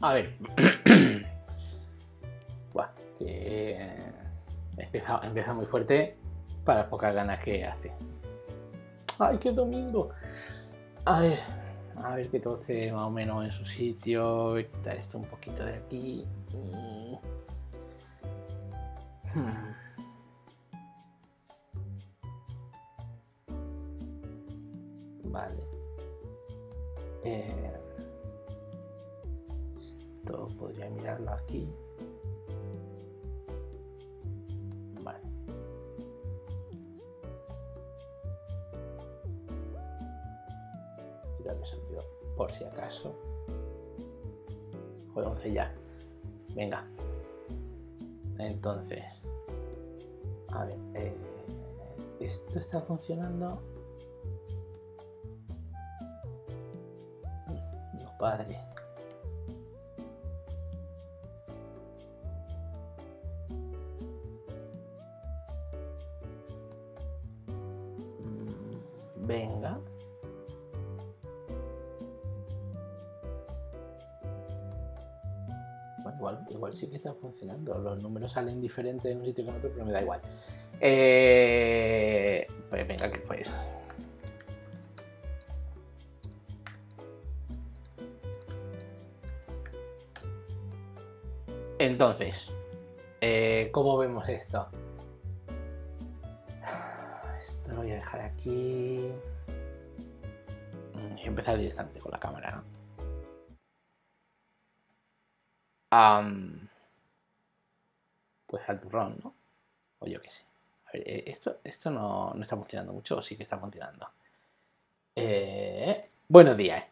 A ver. Buah, que eh, empieza, muy fuerte para pocas ganas que hace. ¡Ay, qué domingo! A ver, a ver que todo se más o menos en su sitio. Quitar esto un poquito de aquí. Y... funcionando los padres. Mm, venga. igual, igual sí que está funcionando. Los números salen diferentes en un sitio que otro, pero me da igual. Eh, Entonces, eh, ¿cómo vemos esto? Esto lo voy a dejar aquí. Mm, y empezar directamente con la cámara. pues al turrón, ¿no? O yo qué sé. A ver, eh, esto, esto no, no está funcionando mucho, o sí que está funcionando. Eh, buenos días.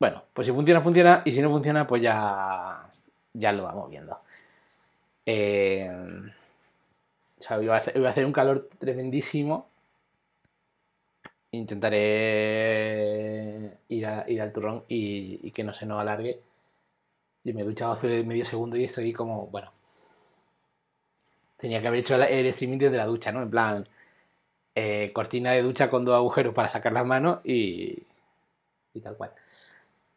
Bueno, pues si funciona, funciona. Y si no funciona, pues ya ya lo vamos viendo. Eh, o sea, voy a, hacer, un calor tremendísimo. Intentaré ir, al turrón y, que no se nos alargue. y me he duchado hace medio segundo y estoy como, bueno. Tenía que haber hecho el streaming de la ducha, ¿no? En plan, eh, cortina de ducha con dos agujeros para sacar las manos y, y tal cual.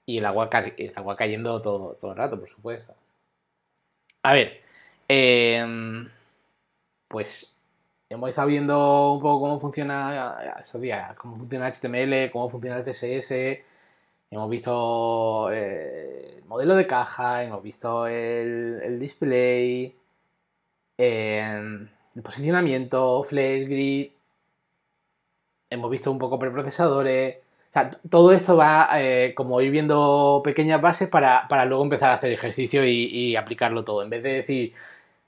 Y el agua, el agua cayendo todo, todo el rato, por supuesto. A ver, em, pues hemos estado viendo un poco cómo funciona eh, esos días, cómo funciona HTML, cómo funciona el CSS, hemos visto eh, el modelo de caja, hemos visto el, el display, em, el posicionamiento, flash, grid, hemos visto un poco preprocesadores o sea, todo esto va eh, como ir viendo pequeñas bases para, luego empezar a hacer ejercicio y, aplicarlo todo. En vez de decir,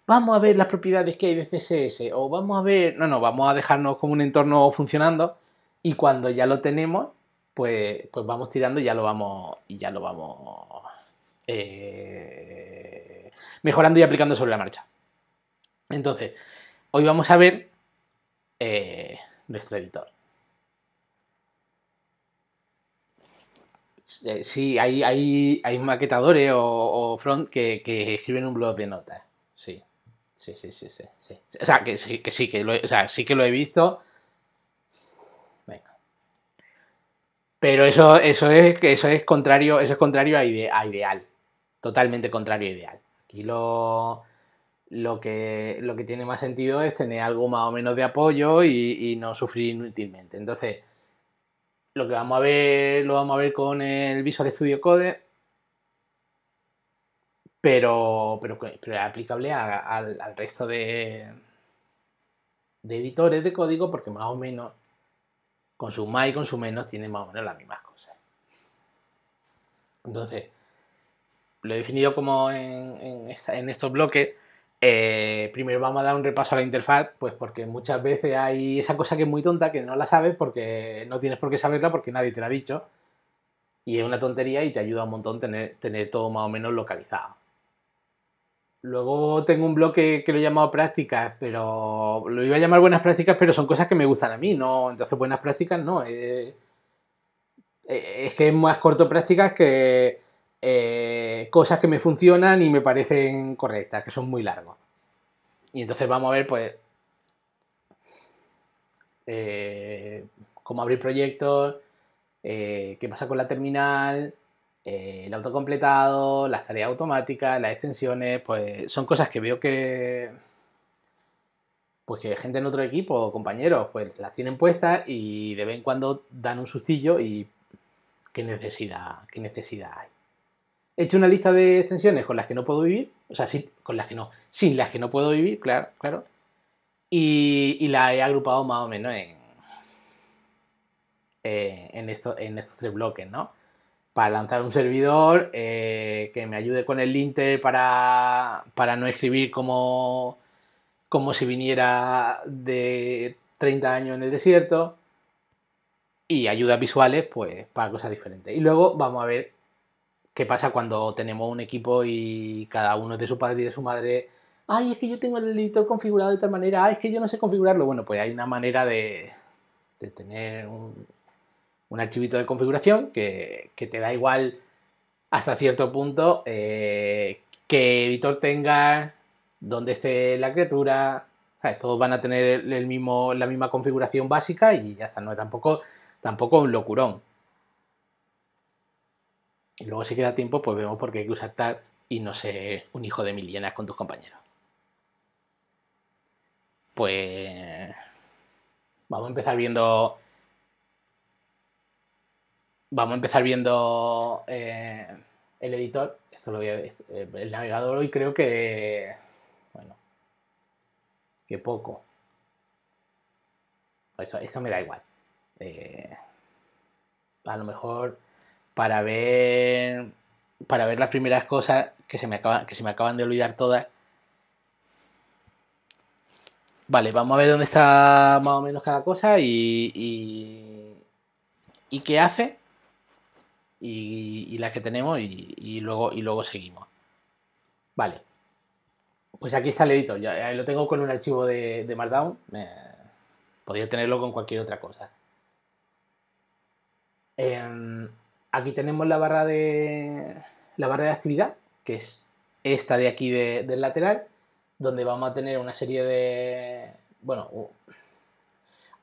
vamos a ver las propiedades que hay de CSS o vamos a ver, no, no, vamos a dejarnos como un entorno funcionando y cuando ya lo tenemos, pues, pues vamos tirando y ya lo vamos, y ya lo vamos eh, mejorando y aplicando sobre la marcha. Entonces, hoy vamos a ver eh, nuestro editor. Eh, sí, hay, hay, maquetadores o, front que, escriben un blog de notas. Sí. Sí, sí, sí, sí. O sea, que sí, que sí, que lo he, visto. Venga. Pero eso, eso es, eso es contrario, eso es contrario a, ideal. Totalmente contrario a ideal. Aquí lo, lo que, lo que tiene más sentido es tener algo más o menos de apoyo y, y no sufrir inútilmente. Entonces, lo que vamos a ver, lo vamos a ver con el Visual Studio Code, pero, pero, es aplicable al resto de, editores de código porque más o menos con su más y con su menos tienen más o menos las mismas cosas. Entonces, lo he definido como en estos bloques eh, primero vamos a dar un repaso a la interfaz, pues porque muchas veces hay esa cosa que es muy tonta, que no la sabes porque no tienes por qué saberla porque nadie te la ha dicho. Y es una tontería y te ayuda un montón tener, tener todo más o menos localizado. Luego tengo un blog que, lo he llamado prácticas, pero lo iba a llamar buenas prácticas, pero son cosas que me gustan a mí, ¿no? Entonces buenas prácticas no. Eh, eh, es que es más corto prácticas que eh, cosas que me funcionan y me parecen correctas, que son muy largos. Y entonces vamos a ver, pues, eh, cómo abrir proyectos, eh, qué pasa con la terminal, el autocompletado, las tareas automáticas, las extensiones, pues son cosas que veo que, pues gente en otro equipo, compañeros, pues las tienen puestas y de vez en cuando dan un sustillo y qué necesidad, qué necesidad hay. He hecho una lista de extensiones con las que no puedo vivir, o sea, sin, con las que no, sin las que no puedo vivir, claro, claro. Y, y la he agrupado más o menos en, eh, en, en estos tres bloques, ¿no? Para lanzar un servidor eh, que me ayude con el linter para, para no escribir como, como si viniera de 30 años en el desierto. Y ayudas visuales, pues, para cosas diferentes. Y luego vamos a ver ¿Qué pasa cuando tenemos un equipo y cada uno es de su padre y de su madre? Ay, es que yo tengo el editor configurado de tal manera, ay, ah, es que yo no sé configurarlo. Bueno, pues hay una manera de, tener un, archivito de configuración que, te da igual hasta cierto punto eh, qué editor tenga, dónde esté la criatura. Todos van a tener el mismo, la misma configuración básica y ya está, no tampoco, tampoco un locurón. Y luego si queda tiempo, pues vemos por qué hay que usar tal y no ser un hijo de mil con tus compañeros. Pues vamos a empezar viendo... Vamos a empezar viendo eh, el editor, esto lo voy a, eh, el navegador hoy creo que, bueno, que poco. Eso, me da igual. Eh, a lo mejor para ver, para ver las primeras cosas que se me acaban, que se me acaban de olvidar todas. Vale, vamos a ver dónde está más o menos cada cosa y, y, qué hace y, las que tenemos y, luego, y luego seguimos. Vale, pues aquí está el editor, ya, lo tengo con un archivo de, de Markdown, podría tenerlo con cualquier otra cosa. Eh, Aquí tenemos la barra de, la barra de actividad, que es esta de aquí del lateral, donde vamos a tener una serie de... Bueno,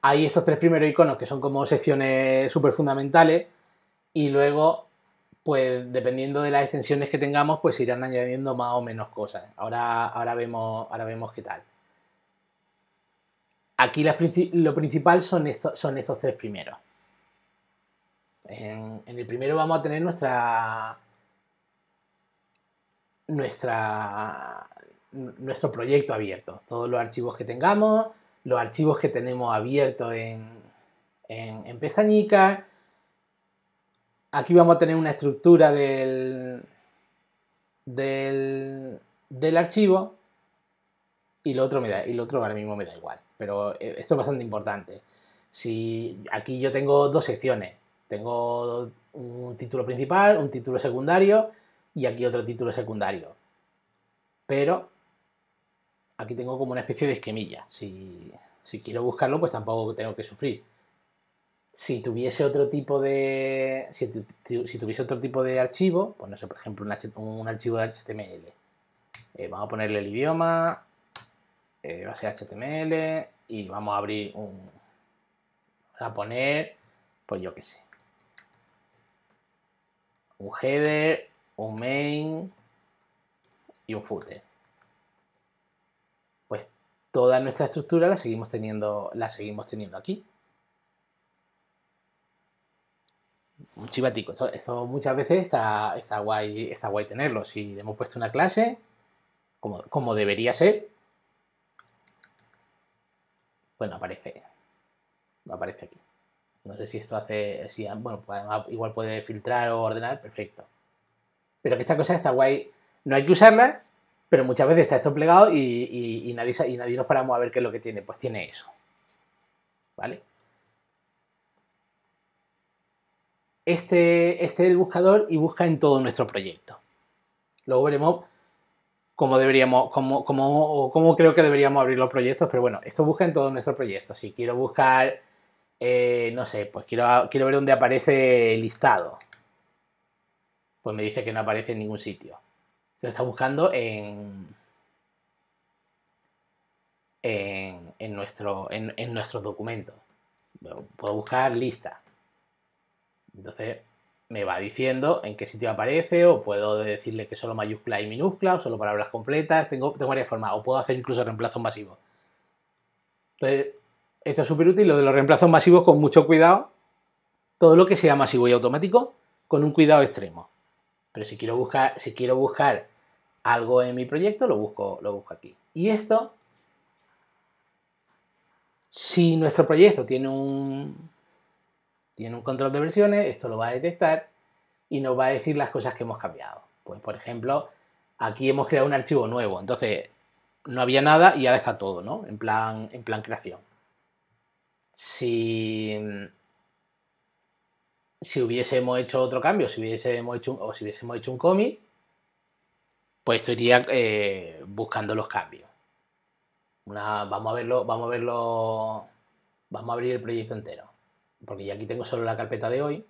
hay estos tres primeros iconos que son como secciones súper fundamentales y luego, pues dependiendo de las extensiones que tengamos, pues irán añadiendo más o menos cosas. Ahora, ahora, vemos, ahora vemos qué tal. Aquí lo principal son, son estos tres primeros. En, el primero vamos a tener nuestra. Nuestra. Nuestro proyecto abierto. Todos los archivos que tengamos, los archivos que tenemos abiertos en, en, Pestañica. Aquí vamos a tener una estructura del, del, archivo y lo, otro me y lo otro ahora mismo me da igual. Pero eh, esto es bastante importante. Si aquí yo tengo dos secciones, tengo un título principal, un título secundario y aquí otro título secundario. Pero aquí tengo como una especie de esquemilla. Si, quiero buscarlo, pues tampoco tengo que sufrir. Si tuviese otro tipo de. Si, tuviese otro tipo de archivo, pues no sé, por ejemplo, un, archivo de HTML. Eh, vamos a ponerle el idioma. Eh, va a ser HTML. Y vamos a abrir un. a poner. Pues yo qué sé un header, un main y un footer. Pues toda nuestra estructura la seguimos teniendo, la seguimos teniendo aquí. Un chivatico, muchas veces está, está, guay, está guay tenerlo. Si le hemos puesto una clase, como, como debería ser, pues no aparece, no aparece aquí. No sé si esto hace, si, ah, bueno, pues igual puede filtrar o ordenar, perfecto. Pero que esta cosa está guay. No hay que usarla, pero muchas veces está esto plegado y, nadie, y nadie nos paramos a ver qué es lo que tiene. Pues tiene eso. ¿Vale? Este, este es el buscador y busca en todo nuestro proyecto. Luego veremos cómo deberíamos, cómo, cómo creo que deberíamos abrir los proyectos, pero bueno, esto busca en todo nuestro proyecto. Si quiero buscar eh, no sé, pues quiero, ver dónde aparece el listado. Pues me dice que no aparece en ningún sitio. Se está buscando en, en, nuestro, en, nuestros documentos. Puedo buscar lista. Entonces me va diciendo en qué sitio aparece o puedo decirle que solo mayúscula y minúscula o solo palabras completas. Tengo, tengo varias formas. O puedo hacer incluso reemplazo masivo. Entonces esto es súper útil, lo de los reemplazos masivos con mucho cuidado. Todo lo que sea masivo y automático con un cuidado extremo. Pero si quiero buscar, algo en mi proyecto, lo busco, aquí. Y esto, si nuestro proyecto tiene un, control de versiones, esto lo va a detectar y nos va a decir las cosas que hemos cambiado. Pues, por ejemplo, aquí hemos creado un archivo nuevo, entonces no había nada y ahora está todo, ¿no? en plan creación si, mm, si hubiésemos hecho otro cambio, si hubiésemos hecho o si hubiésemos hecho un cómic, pues esto eh, buscando los cambios. vamos a verlo, vamos a verlo, vamos a abrir el proyecto entero, porque ya aquí tengo solo la carpeta de hoy.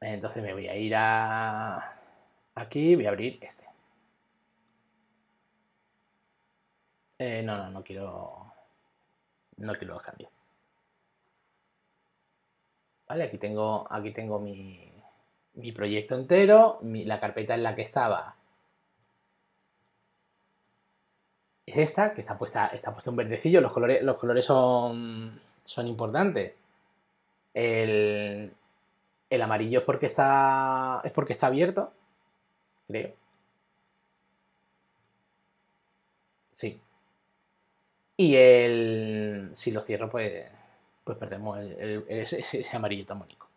Entonces me voy a ir a aquí, voy a abrir este. Eh, no, no, no quiero... No quiero los cambios. Vale, aquí tengo, aquí tengo mi, mi proyecto entero, la carpeta en la que estaba. Es esta, que está puesta, está puesta un verdecillo, los colores, los colores son, son importantes. El, el amarillo es porque está. es porque está abierto. Creo. Sí, y el, si lo cierro, pues, pues perdemos ese, amarillo tamónico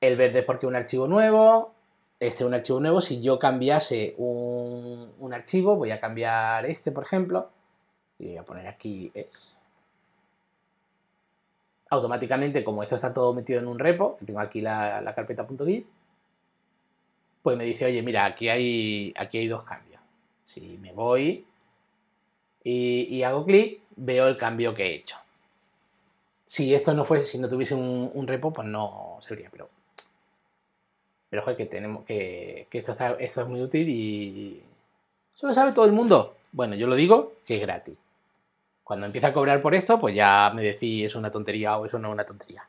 El verde es porque un archivo nuevo. Este es un archivo nuevo. Si yo cambiase un, archivo, voy a cambiar este, por ejemplo. Y voy a poner aquí es. Automáticamente, como esto está todo metido en un repo, tengo aquí la, la .git. pues me dice, oye, mira, aquí hay, aquí hay dos cambios. Si me voy, y, hago clic, veo el cambio que he hecho. Si esto no fuese, si no tuviese un, repo, pues no sería pero... Pero joder, que tenemos que, esto, es muy útil y... Eso lo sabe todo el mundo. Bueno, yo lo digo que es gratis. Cuando empieza a cobrar por esto, pues ya me decís es una tontería o eso no es una tontería.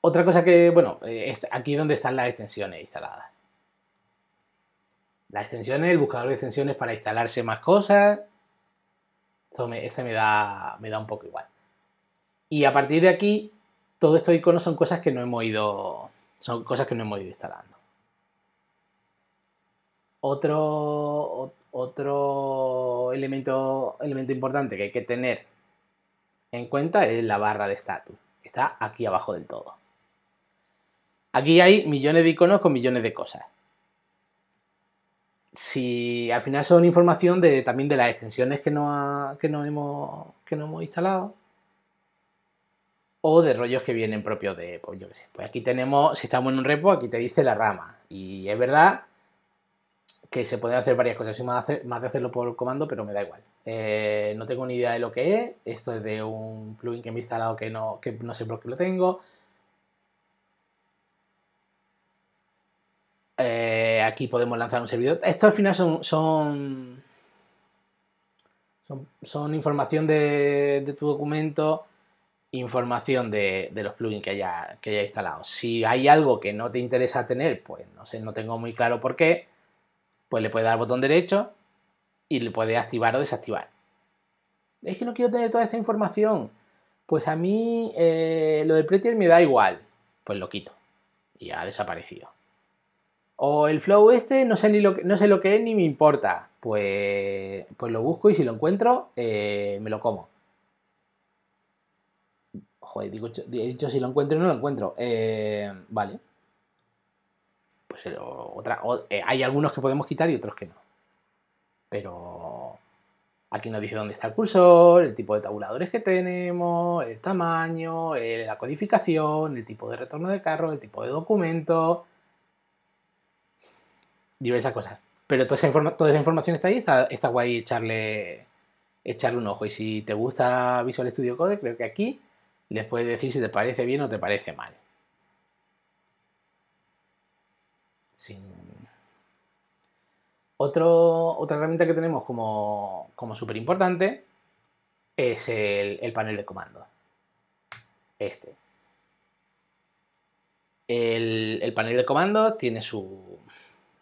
Otra cosa que, bueno, eh, aquí es donde están las extensiones instaladas. Las extensiones, el buscador de extensiones para instalarse más cosas. Eso me, ese me da, me da un poco igual. Y a partir de aquí, todos estos iconos son cosas que no hemos ido. Son cosas que no hemos ido instalando. Otro, otro elemento, elemento importante que hay que tener en cuenta es la barra de status, está aquí abajo del todo. Aquí hay millones de iconos con millones de cosas si al final son información de, también de las extensiones que no, que no, hemos, que no hemos instalado o de rollos que vienen propios de, pues yo sé, pues aquí tenemos, si estamos en un repo, aquí te dice la rama y es verdad que se pueden hacer varias cosas, más, más de hacerlo por comando, pero me da igual. Eh, no tengo ni idea de lo que es, esto es de un plugin que me he instalado que no, que no sé por qué lo tengo. Eh, aquí podemos lanzar un servidor. Esto al final son, son, son, información de, tu documento, información de, los plugins que haya, que haya instalado. Si hay algo que no te interesa tener, pues no sé, no tengo muy claro por qué, pues le puedes dar botón derecho y le puedes activar o desactivar. Es que no quiero tener toda esta información. Pues a mí eh, lo del Pretier me da igual. Pues lo quito. Y ha desaparecido. O el flow este, no sé, lo que, no sé lo que es ni me importa. Pues, pues lo busco y si lo encuentro, eh, me lo como. Joder, he dicho si lo encuentro y no lo encuentro. Eh, vale. Pues otra, eh, hay algunos que podemos quitar y otros que no. Pero aquí nos dice dónde está el cursor, el tipo de tabuladores que tenemos, el tamaño, la codificación, el tipo de retorno de carro, el tipo de documento diversas cosas. Pero toda esa, toda esa información está ahí, está, guay echarle, echarle un ojo. Y si te gusta Visual Studio Code, creo que aquí les puedes decir si te parece bien o te parece mal. Otro, otra herramienta que tenemos como, como súper importante es el, panel de comandos Este. El, el, panel de comandos tiene su,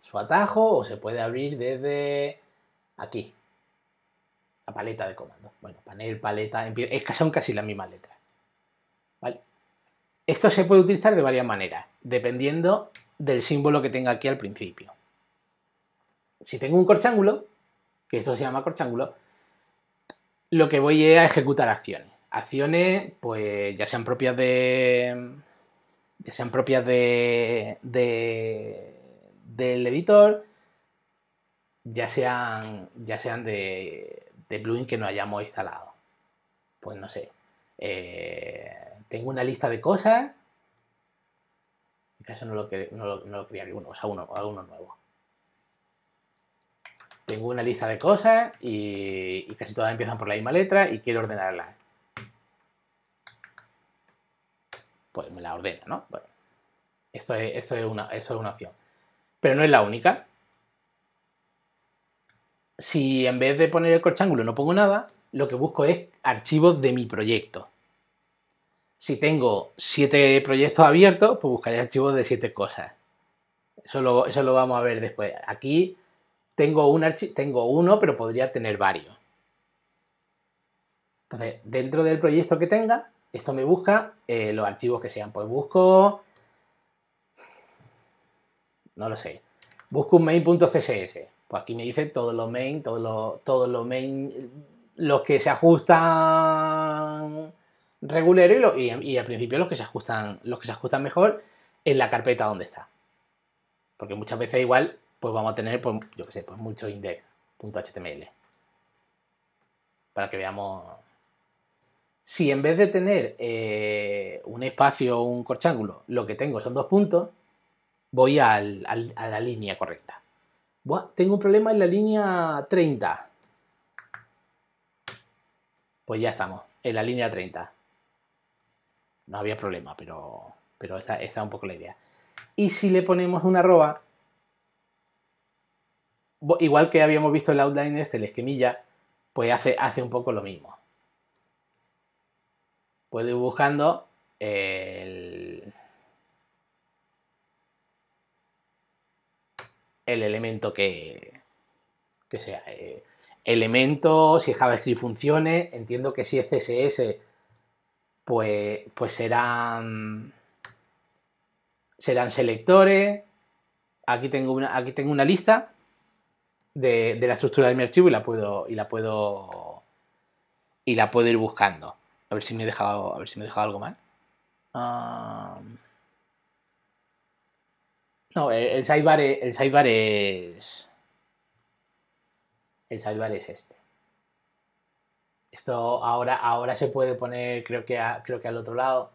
su atajo o se puede abrir desde aquí. La paleta de comandos. Bueno, panel, paleta, es que son casi las mismas letras. ¿Vale? Esto se puede utilizar de varias maneras, dependiendo del símbolo que tenga aquí al principio. Si tengo un corchángulo, que esto se llama corchángulo, lo que voy a ejecutar acciones. Acciones, pues ya sean propias de. ya sean propias de del editor, ya sean, ya sean de, de plugin que no hayamos instalado. Pues no sé. Eh, tengo una lista de cosas. en este caso no lo, no lo, no lo quería alguno, o sea, uno, alguno nuevo. Tengo una lista de cosas y, casi todas empiezan por la misma letra y quiero ordenarla Pues me la ordena, ¿no? Bueno, esto es, esto es, una, esto es una opción pero no es la única. Si en vez de poner el corchángulo no pongo nada, lo que busco es archivos de mi proyecto. Si tengo siete proyectos abiertos, pues buscaré archivos de siete cosas. Eso lo, vamos a ver después. Aquí tengo, un tengo uno, pero podría tener varios. Entonces, dentro del proyecto que tenga, esto me busca eh, los archivos que sean. Pues busco no lo sé. Busco un main.css. Pues aquí me dice todos los main, todos los, main, los que se ajustan regulero y, y, al principio los que se ajustan, los que se ajustan mejor en la carpeta donde está. Porque muchas veces igual, pues vamos a tener, pues, yo que sé, pues mucho index.html. Para que veamos. Si en vez de tener eh, un espacio o un corchángulo, lo que tengo son dos puntos, voy a la línea correcta. tengo un problema en la línea 30. Pues ya estamos, en la línea 30. No había problema, pero, pero esa, es un poco la idea. Y si le ponemos una arroba, igual que habíamos visto el outline este, el esquemilla, pues hace, hace un poco lo mismo. Puedo ir buscando el, el elemento que, que sea. elementos eh, elemento, si JavaScript funcione, entiendo que si es CSS, pues, pues serán, serán selectores. Aquí tengo una, aquí tengo una lista de, la estructura de mi archivo y la puedo y la puedo y la puedo ir buscando. A ver si me he dejado, a ver si me he dejado algo mal. Ah, no, el, sidebar es, el sidebar es. El sidebar es este. Esto ahora, ahora se puede poner, creo que, creo que al otro lado.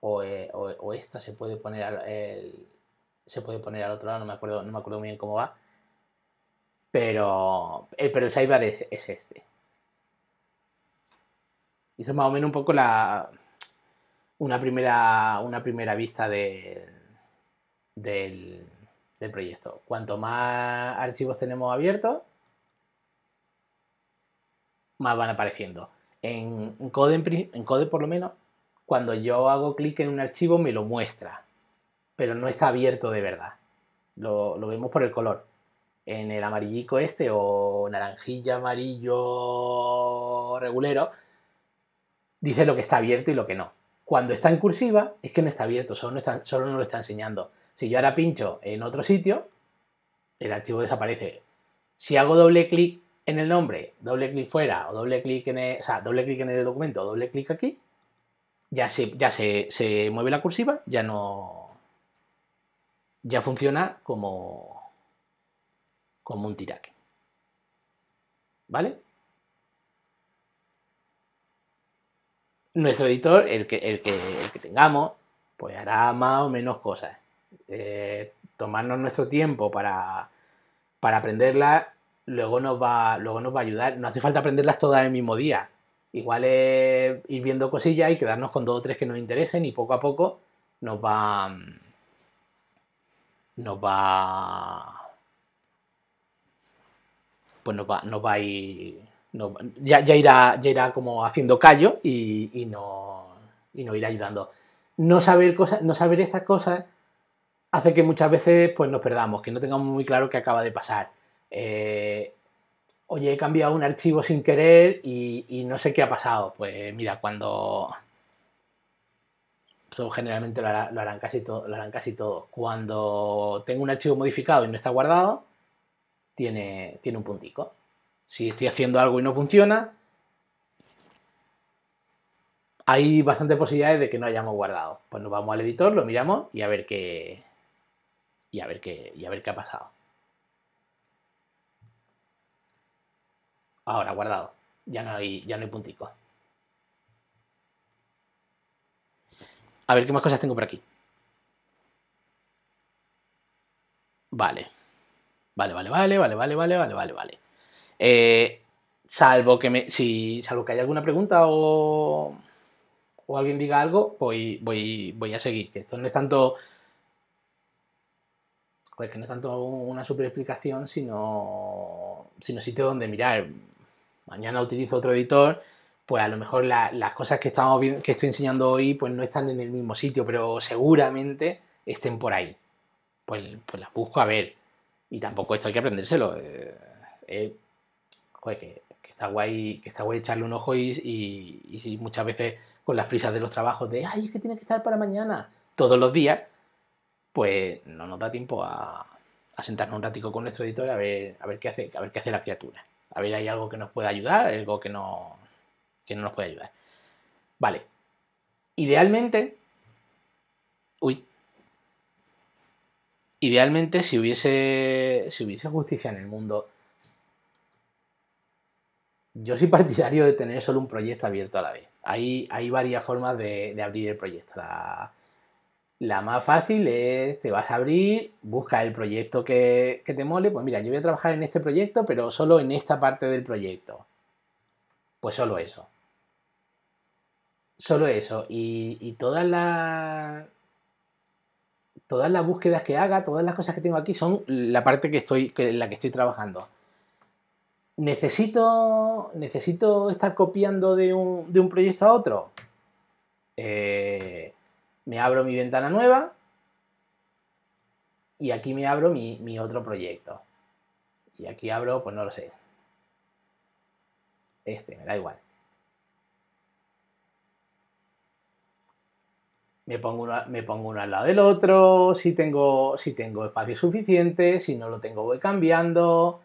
O, eh, esta se puede poner al, se puede poner al otro lado, no me acuerdo, no me acuerdo muy bien cómo va. Pero, el, eh, pero el sidebar es, es este. Hizo más o menos un poco la. Una primera. Una primera vista de del, proyecto. Cuanto más archivos tenemos abiertos, más van apareciendo. En Code, en Code por lo menos, cuando yo hago clic en un archivo me lo muestra, pero no está abierto de verdad. Lo, vemos por el color. En el amarillico este o naranjilla, amarillo, regulero, dice lo que está abierto y lo que no. Cuando está en cursiva es que no está abierto, solo solo no lo está enseñando. Si yo ahora pincho en otro sitio, el archivo desaparece. Si hago doble clic en el nombre, doble clic fuera o doble clic en el, o sea, doble clic en el documento, doble clic aquí, ya se, ya se, mueve la cursiva, ya no ya funciona como como un tiraque. ¿Vale? Nuestro editor, el que, el que, el que tengamos, pues hará más o menos cosas. Eh, tomarnos nuestro tiempo para, para aprenderlas, luego nos, va, luego nos va a ayudar. No hace falta aprenderlas todas el mismo día. Igual es ir viendo cosillas y quedarnos con dos o tres que nos interesen y poco a poco nos va... Nos va... Pues nos va, a ir... ya, irá, ya como haciendo callo y, y, no, y nos irá ayudando. No saber, cosas, no saber estas cosas hace que muchas veces pues, nos perdamos, que no tengamos muy claro qué acaba de pasar. Eh, oye, he cambiado un archivo sin querer y, no sé qué ha pasado. Pues mira, cuando... Eso generalmente lo, harán casi lo harán casi todos. Cuando tengo un archivo modificado y no está guardado, tiene, tiene un puntico. Si estoy haciendo algo y no funciona, hay bastantes posibilidades de que no hayamos guardado. Pues nos vamos al editor, lo miramos y a ver qué, y a ver qué, y ver qué ha pasado. Ahora, guardado. Ya no hay, ya no hay puntico. A ver qué más cosas tengo por aquí. Vale. Vale, vale, vale, vale, vale, vale, vale, vale, vale. Eh, salvo que me. Si. Salvo que haya alguna pregunta o. alguien diga algo, voy, voy a seguir. Que esto no es tanto que no es tanto una super explicación, sino, sino sitio donde mirar. Mañana utilizo otro editor, pues a lo mejor las cosas que, estamos que estoy enseñando hoy pues no están en el mismo sitio, pero seguramente estén por ahí. Pues, pues las busco a ver. Y tampoco esto hay que aprendérselo. Eh, eh, que, está guay, que está guay echarle un ojo y muchas veces con las prisas de los trabajos de, ay, es que tiene que estar para mañana. Todos los días pues no nos da tiempo a, sentarnos un ratico con nuestro editor a ver, a ver qué hace, a ver qué hace la criatura. A ver, hay algo que nos pueda ayudar, algo que no, que no nos puede ayudar. Vale. Idealmente. Uy. Idealmente, si hubiese. Si hubiese justicia en el mundo. Yo soy partidario de tener solo un proyecto abierto a la vez. Hay, hay varias formas de, de abrir el proyecto. La, la más fácil es, te vas a abrir, busca el proyecto que, te mole, pues mira, yo voy a trabajar en este proyecto, pero solo en esta parte del proyecto. Pues solo eso. Solo eso. Y, todas las... Todas las búsquedas que haga, todas las cosas que tengo aquí son la parte que estoy, en la que estoy trabajando. ¿Necesito, necesito estar copiando de un, de un proyecto a otro? Eh, me abro mi ventana nueva y aquí me abro mi, otro proyecto. Y aquí abro, pues no lo sé. Este, me da igual. Me pongo, uno, me pongo al lado del otro, si tengo, si tengo espacio suficiente, si no lo tengo voy cambiando.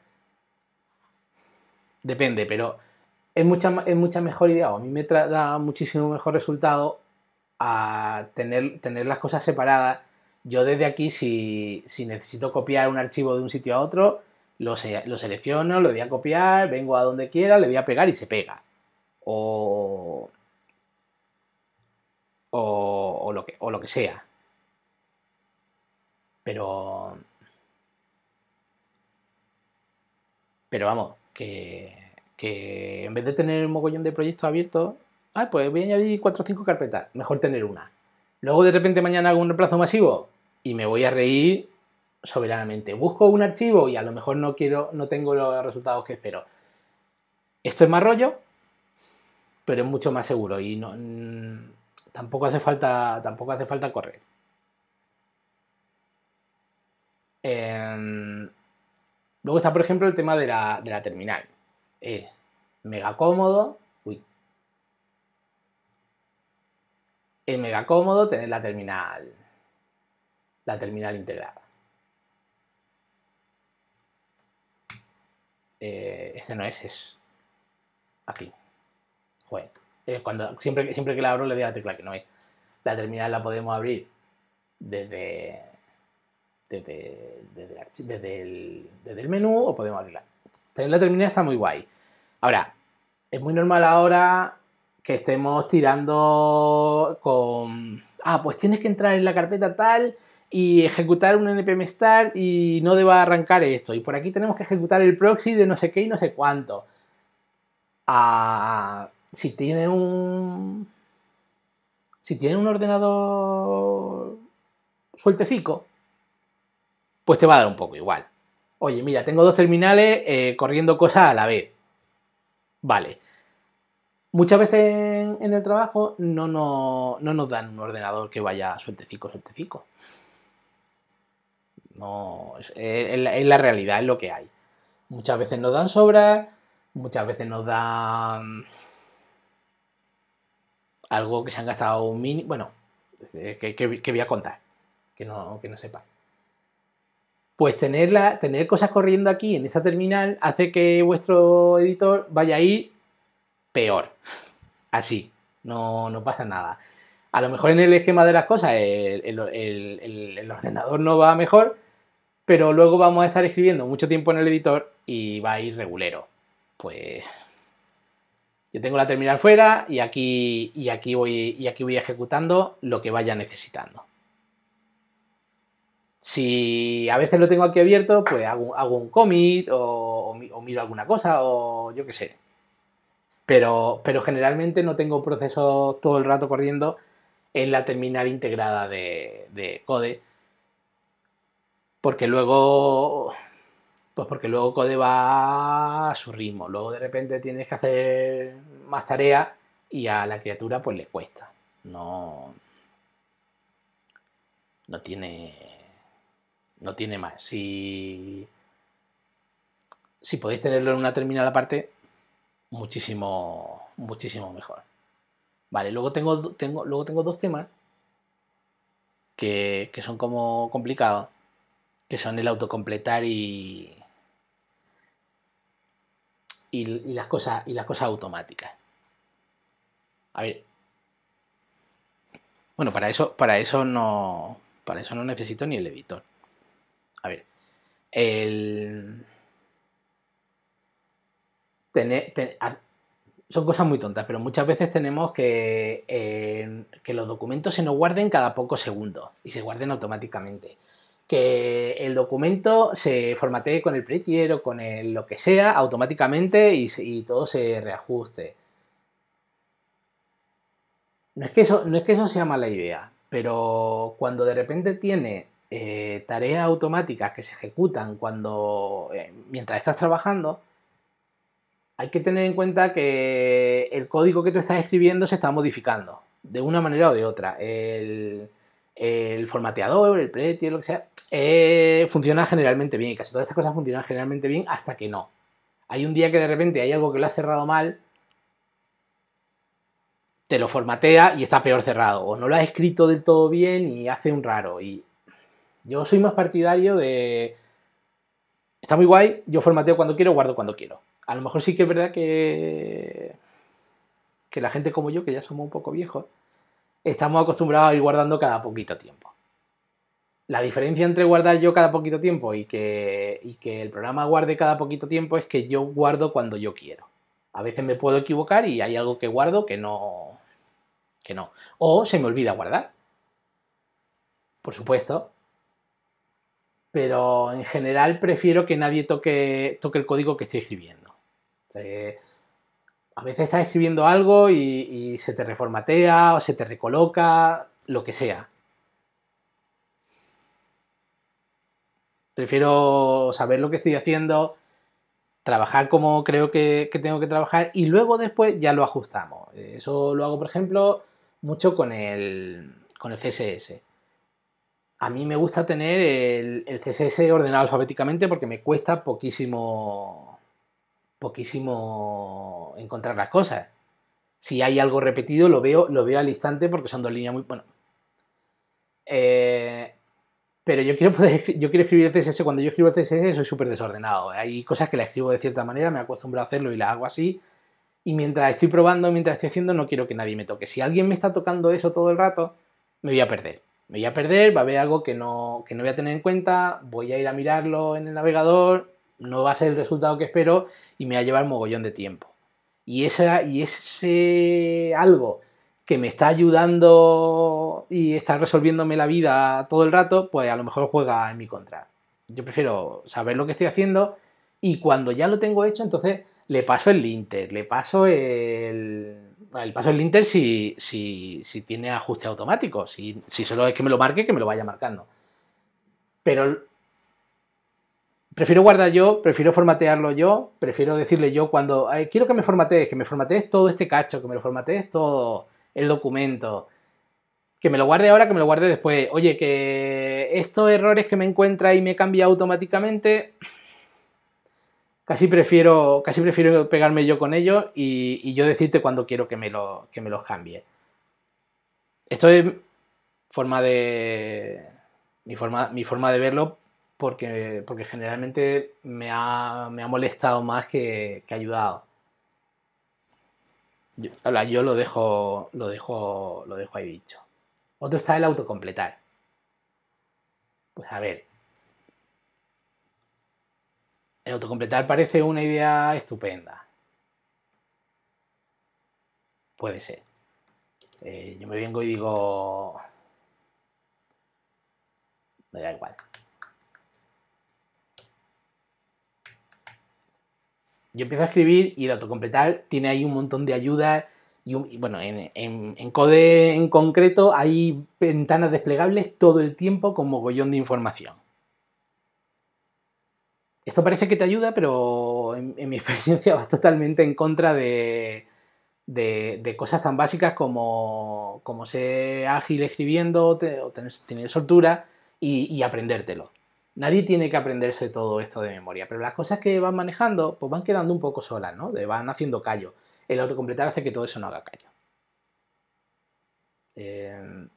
Depende, pero es mucha, es mucha mejor idea, a mí me da muchísimo mejor resultado tener, tener las cosas separadas. Yo desde aquí, si, si necesito copiar un archivo de un sitio a otro, lo, selecciono, lo voy a copiar, vengo a donde quiera, le voy a pegar y se pega. O, o, o, lo, que, o lo que sea. Pero... Pero vamos, que, que en vez de tener un mogollón de proyectos abiertos, Ah, pues voy a añadir cuatro o cinco carpetas. Mejor tener una. Luego de repente mañana hago un reemplazo masivo y me voy a reír soberanamente. Busco un archivo y a lo mejor no quiero, no tengo los resultados que espero. Esto es más rollo, pero es mucho más seguro y mm, tampoco hace falta, tampoco hace falta correr. Em, luego está, por ejemplo, el tema de la terminal. Es mega cómodo, es mega cómodo tener la terminal, la terminal integrada. este no es, es aquí. Joder. cuando, siempre, siempre que la abro le doy a la tecla que no es. La terminal la podemos abrir desde, desde, desde, el, desde, el, menú o podemos abrirla. La terminal está muy guay. Ahora, es muy normal ahora que estemos tirando con, ah, pues tienes que entrar en la carpeta tal y ejecutar un npm start y no deba arrancar esto. Y por aquí tenemos que ejecutar el proxy de no sé qué y no sé cuánto. Ah, si tiene un... Si tiene un ordenador sueltecico, pues te va a dar un poco igual. Oye, mira, tengo dos terminales eh, corriendo cosas a la vez. Vale. Muchas veces en el trabajo no, nos dan un ordenador que vaya sueltecico, sueltecico. No, es, la realidad, es lo que hay. Muchas veces nos dan sobras, muchas veces nos dan algo que se han gastado un mini. Bueno, que, voy a contar, que no, que sepa. Pues tener cosas corriendo aquí en esta terminal hace que vuestro editor vaya a ir peor. Así, no, pasa nada. A lo mejor en el esquema de las cosas el, ordenador no va mejor, pero luego vamos a estar escribiendo mucho tiempo en el editor y va a ir regulero. Pues yo tengo la terminal fuera y aquí, y aquí, voy, y aquí voy ejecutando lo que vaya necesitando. Si a veces lo tengo aquí abierto, pues hago, un commit o, o miro alguna cosa o yo qué sé, pero, pero generalmente no tengo procesos todo el rato corriendo en la terminal integrada de, de Code. Porque luego. Pues porque luego Code va a su ritmo. Luego de repente tienes que hacer más tareas y a la criatura pues le cuesta. No. No tiene. No tiene más. Si. Si podéis tenerlo en una terminal aparte, muchísimo, muchísimo mejor. Vale, luego tengo, tengo, luego tengo dos temas que, son como complicados, que son el autocompletar y, y, y, las, cosas, y las cosas automáticas. A ver. Bueno, para eso, para eso no. Para eso no necesito ni el editor. A ver. El son cosas muy tontas, pero muchas veces tenemos que, eh, que los documentos se nos guarden cada pocos segundos y se guarden automáticamente. Que el documento se formatee con el Prettier o con lo que sea automáticamente y, y, todo se reajuste. No es, que eso, no es que eso sea mala idea, pero cuando de repente tiene eh, tareas automáticas que se ejecutan cuando, eh, mientras estás trabajando, hay que tener en cuenta que el código que tú estás escribiendo se está modificando de una manera o de otra. El, formateador, el pretty, lo que sea, eh, funciona generalmente bien. Casi todas estas cosas funcionan generalmente bien hasta que no. Hay un día que de repente hay algo que lo ha cerrado mal, te lo formatea y está peor cerrado. O no lo has escrito del todo bien y hace un raro. Y yo soy más partidario de... Está muy guay, yo formateo cuando quiero, guardo cuando quiero a lo mejor sí que es verdad que, que la gente como yo, que ya somos un poco viejos, estamos acostumbrados a ir guardando cada poquito tiempo. La diferencia entre guardar yo cada poquito tiempo y que, que el programa guarde cada poquito tiempo es que yo guardo cuando yo quiero. A veces me puedo equivocar y hay algo que guardo que no. que no. O se me olvida guardar. Por supuesto, pero en general prefiero que nadie toque, toque el código que estoy escribiendo a veces estás escribiendo algo y, se te reformatea o se te recoloca, lo que sea. Prefiero saber lo que estoy haciendo, trabajar como creo que, tengo que trabajar y luego después ya lo ajustamos. Eso lo hago, por ejemplo, mucho con el, con el CSS. A mí me gusta tener el, el CSS ordenado alfabéticamente porque me cuesta poquísimo poquísimo encontrar las cosas. Si hay algo repetido, lo veo, lo veo al instante porque son dos líneas muy. Bueno. Eh, pero yo quiero, poder, yo quiero escribir CSS. Cuando yo escribo CSS soy súper desordenado. Hay cosas que las escribo de cierta manera, me acostumbro a hacerlo y las hago así. Y mientras estoy probando, mientras estoy haciendo, no quiero que nadie me toque. Si alguien me está tocando eso todo el rato, me voy a perder. Me voy a perder, va a haber algo que no, que no voy a tener en cuenta, voy a ir a mirarlo en el navegador, no va a ser el resultado que espero y me va a llevar mogollón de tiempo. Y, esa, y ese algo que me está ayudando y está resolviéndome la vida todo el rato, pues a lo mejor juega en mi contra. Yo prefiero saber lo que estoy haciendo y cuando ya lo tengo hecho, entonces le paso el linter, le paso el... El paso el linter si, si, tiene ajuste automático, si, si solo es que me lo marque, que me lo vaya marcando. Pero prefiero guardar yo, prefiero formatearlo yo, prefiero decirle yo cuando quiero que me formatees, que me formatees todo este cacho, que me lo formatees todo el documento, que me lo guarde ahora, que me lo guarde después. Oye, que estos errores que me encuentra y me cambia automáticamente, casi prefiero, casi prefiero pegarme yo con ellos y, yo decirte cuando quiero que me, lo, que me los cambie. Esto es forma de. Mi forma, mi forma de verlo porque, generalmente me ha, me ha molestado más que, que ayudado. Yo, yo lo dejo, lo dejo, lo dejo ahí dicho. Otro está el autocompletar. Pues a ver. El autocompletar parece una idea estupenda. Puede ser. Eh, yo me vengo y digo. Me da igual. yo empiezo a escribir y el autocompletar tiene ahí un montón de ayudas. Y, bueno, en, Code en concreto hay ventanas desplegables todo el tiempo con mogollón de información. Esto parece que te ayuda, pero en, mi experiencia vas totalmente en contra de, cosas tan básicas como, como ser ágil escribiendo, o tener, soltura y aprendértelo. Nadie tiene que aprenderse todo esto de memoria, pero las cosas que van manejando, pues van quedando un poco solas, ¿no? van haciendo callo. El autocompletar hace que todo eso no haga callo. Eh,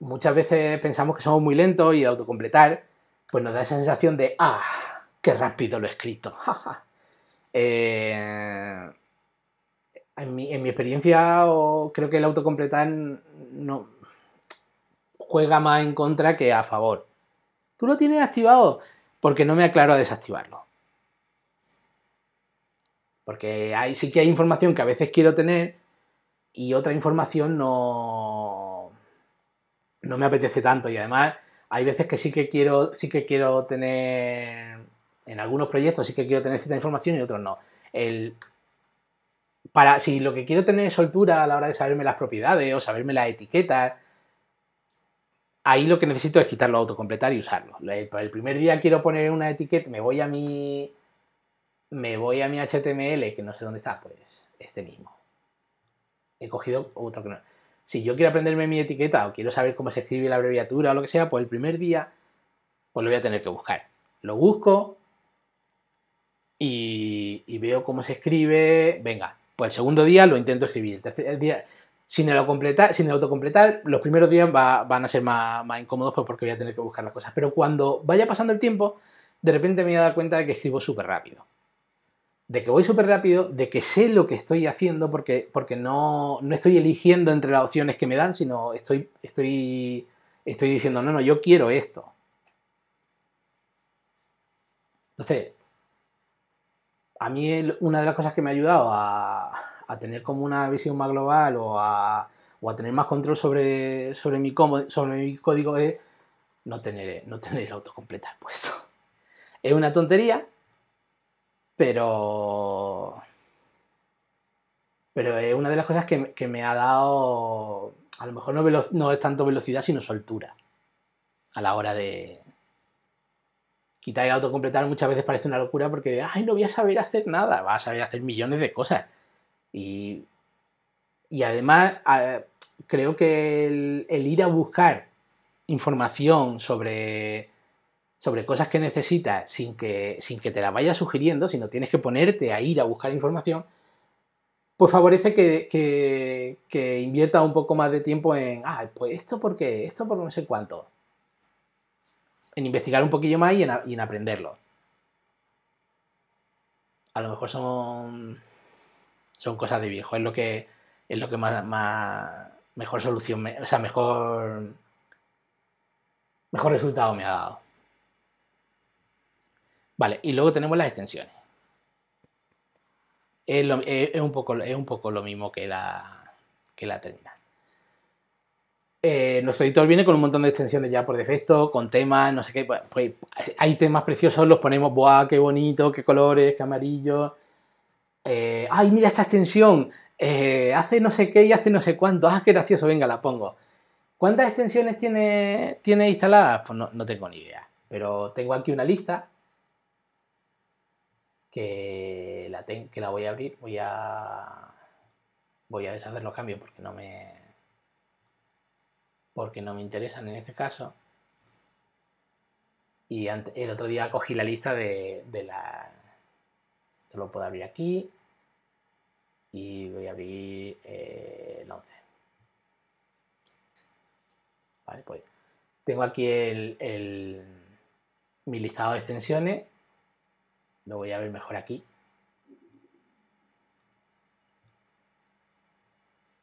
muchas veces pensamos que somos muy lentos y el autocompletar, pues nos da esa sensación de, ah, qué rápido lo he escrito. Eh, en, mi, experiencia, creo que el autocompletar no, juega más en contra que a favor. ¿Tú lo tienes activado? Porque no me aclaro a desactivarlo. Porque sí que hay información que a veces quiero tener y otra información no, no me apetece tanto. Y además hay veces que sí que quiero, sí que quiero tener, en algunos proyectos sí que quiero tener cierta información y otros no. El, para, si lo que quiero tener es soltura a la hora de saberme las propiedades o saberme las etiquetas ahí lo que necesito es quitarlo, autocompletar y usarlo. Para el primer día quiero poner una etiqueta, me voy a mi. Me voy a mi HTML, que no sé dónde está, pues este mismo. He cogido otro que no. Si yo quiero aprenderme mi etiqueta o quiero saber cómo se escribe la abreviatura o lo que sea, pues el primer día, pues lo voy a tener que buscar. Lo busco y, y veo cómo se escribe. Venga, pues el segundo día lo intento escribir. El tercer día, sin el, completar, autocompletar, los primeros días van a ser más, incómodos pues, porque voy a tener que buscar las cosas. Pero cuando vaya pasando el tiempo, de repente me voy a dar cuenta de que escribo súper rápido. De que voy súper rápido, de que sé lo que estoy haciendo porque, porque no, estoy eligiendo entre las opciones que me dan, sino estoy, estoy, estoy diciendo, no, no, yo quiero esto. Entonces, a mí una de las cosas que me ha ayudado a, a tener como una visión más global o a, tener más control sobre, sobre, mi, sobre mi código es no tener, eh, no tener puesto. Es una tontería, pero... Pero es una de las cosas que, me ha dado, a lo mejor no, no es tanto velocidad, sino soltura a la hora de, quitar el autocompletar muchas veces parece una locura porque, ay, no voy a saber hacer nada, vas a saber hacer millones de cosas. Y, además ah, creo que el, ir a buscar información sobre, sobre cosas que necesitas sin que, sin que te la vaya sugiriendo, sino tienes que ponerte a ir a buscar información, pues favorece que, que, invierta un poco más de tiempo en, ah, pues esto porque, esto por no sé cuánto. En investigar un poquillo más y en aprenderlo. A lo mejor son son cosas de viejo. Es lo que, es lo que más, mejor solución, o sea, mejor, mejor resultado me ha dado. Vale, y luego tenemos las extensiones. Es, un, poco, es un poco lo mismo que la, que la terminal. Eh, nuestro editor viene con un montón de extensiones ya por defecto, con temas, no sé qué. Pues, pues, hay temas preciosos, los ponemos, ¡buah, qué bonito, qué colores, qué amarillo! Eh, ay, mira esta extensión, eh, hace no sé qué y hace no sé cuánto, ah, qué gracioso, venga, la pongo. ¿Cuántas extensiones tiene, tiene instaladas? Pues no, tengo ni idea, pero tengo aquí una lista que la, voy a abrir, voy a, voy a deshacer los cambios porque no me, porque no me interesan en este caso. Y el otro día cogí la lista de, de la... Esto lo puedo abrir aquí y voy a abrir el eh, 11. Vale, pues tengo aquí el, mi listado de extensiones. Lo voy a ver mejor aquí.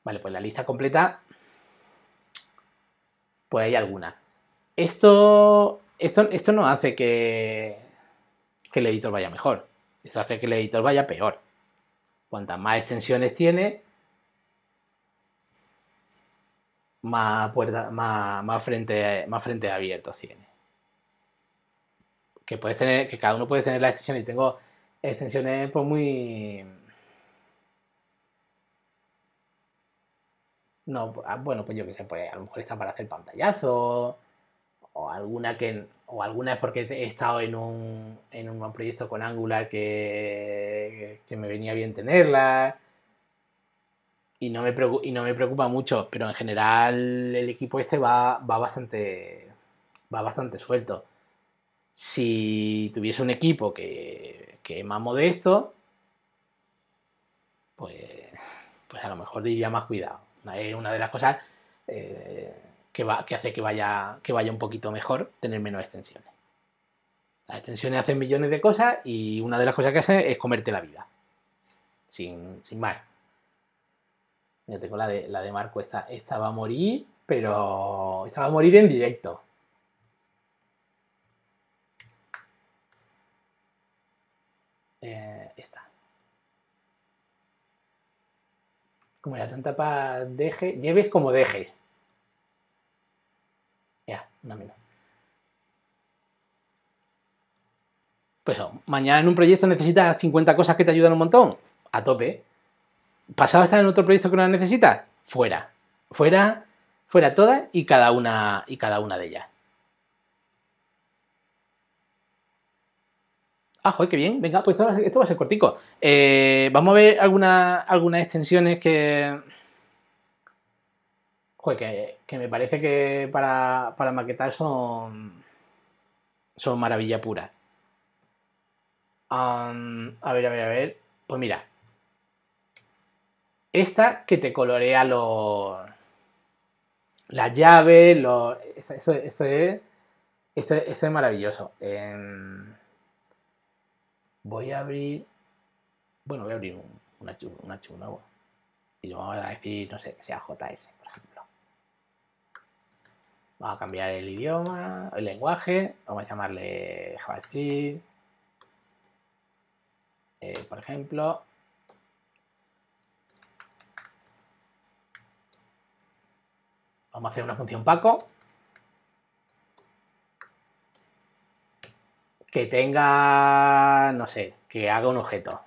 Vale, pues la lista completa, pues hay alguna. Esto, esto, esto no hace que, que el editor vaya mejor. Esto hace que el editor vaya peor. Cuantas más extensiones tiene, más, puerta, más, frente, más frente abiertos tiene. Que puedes tener, que cada uno puede tener las extensiones. Tengo extensiones pues muy. No, ah, bueno, pues yo qué sé, pues a lo mejor está para hacer pantallazo. O alguna que, o alguna es porque he estado en un, proyecto con Angular que, me venía bien tenerla. Y no, me preocupa, no me preocupa mucho, pero en general el equipo este va, va, bastante, va bastante suelto. Si tuviese un equipo que, que más modesto, pues, pues a lo mejor diría más cuidado. Una de las cosas eh, que, hace que vaya, que vaya un poquito mejor tener menos extensiones. Las extensiones hacen millones de cosas y una de las cosas que hacen es comerte la vida. Sin, sin más. ya tengo la de, la de Marco, esta, va a morir, pero esta va a morir en directo. Eh, esta. Como era tanta para deje, lleves como dejes. Pues mañana en un proyecto necesitas 50 cosas que te ayudan un montón. A tope. Pasado estar en otro proyecto que no las necesitas. Fuera. Fuera, fuera todas y cada una, y cada una de ellas. Ah, joder, qué bien. Venga, pues esto va a ser, cortico. Eh, vamos a ver algunas algunas extensiones que, Joder, que, me parece que para, maquetar son, son maravilla pura. a ver, a ver, a ver. Pues mira. Esta que te colorea los. Las llaves, lo Eso, eso, es. es maravilloso. Em, voy a abrir. Bueno, voy a abrir un, un nuevo. Y lo vamos a decir, no sé, que sea JS, por ejemplo. Vamos a cambiar el idioma, el lenguaje, vamos a llamarle JavaScript, eh, por ejemplo. Vamos a hacer una función Paco que tenga, no sé, que haga un objeto.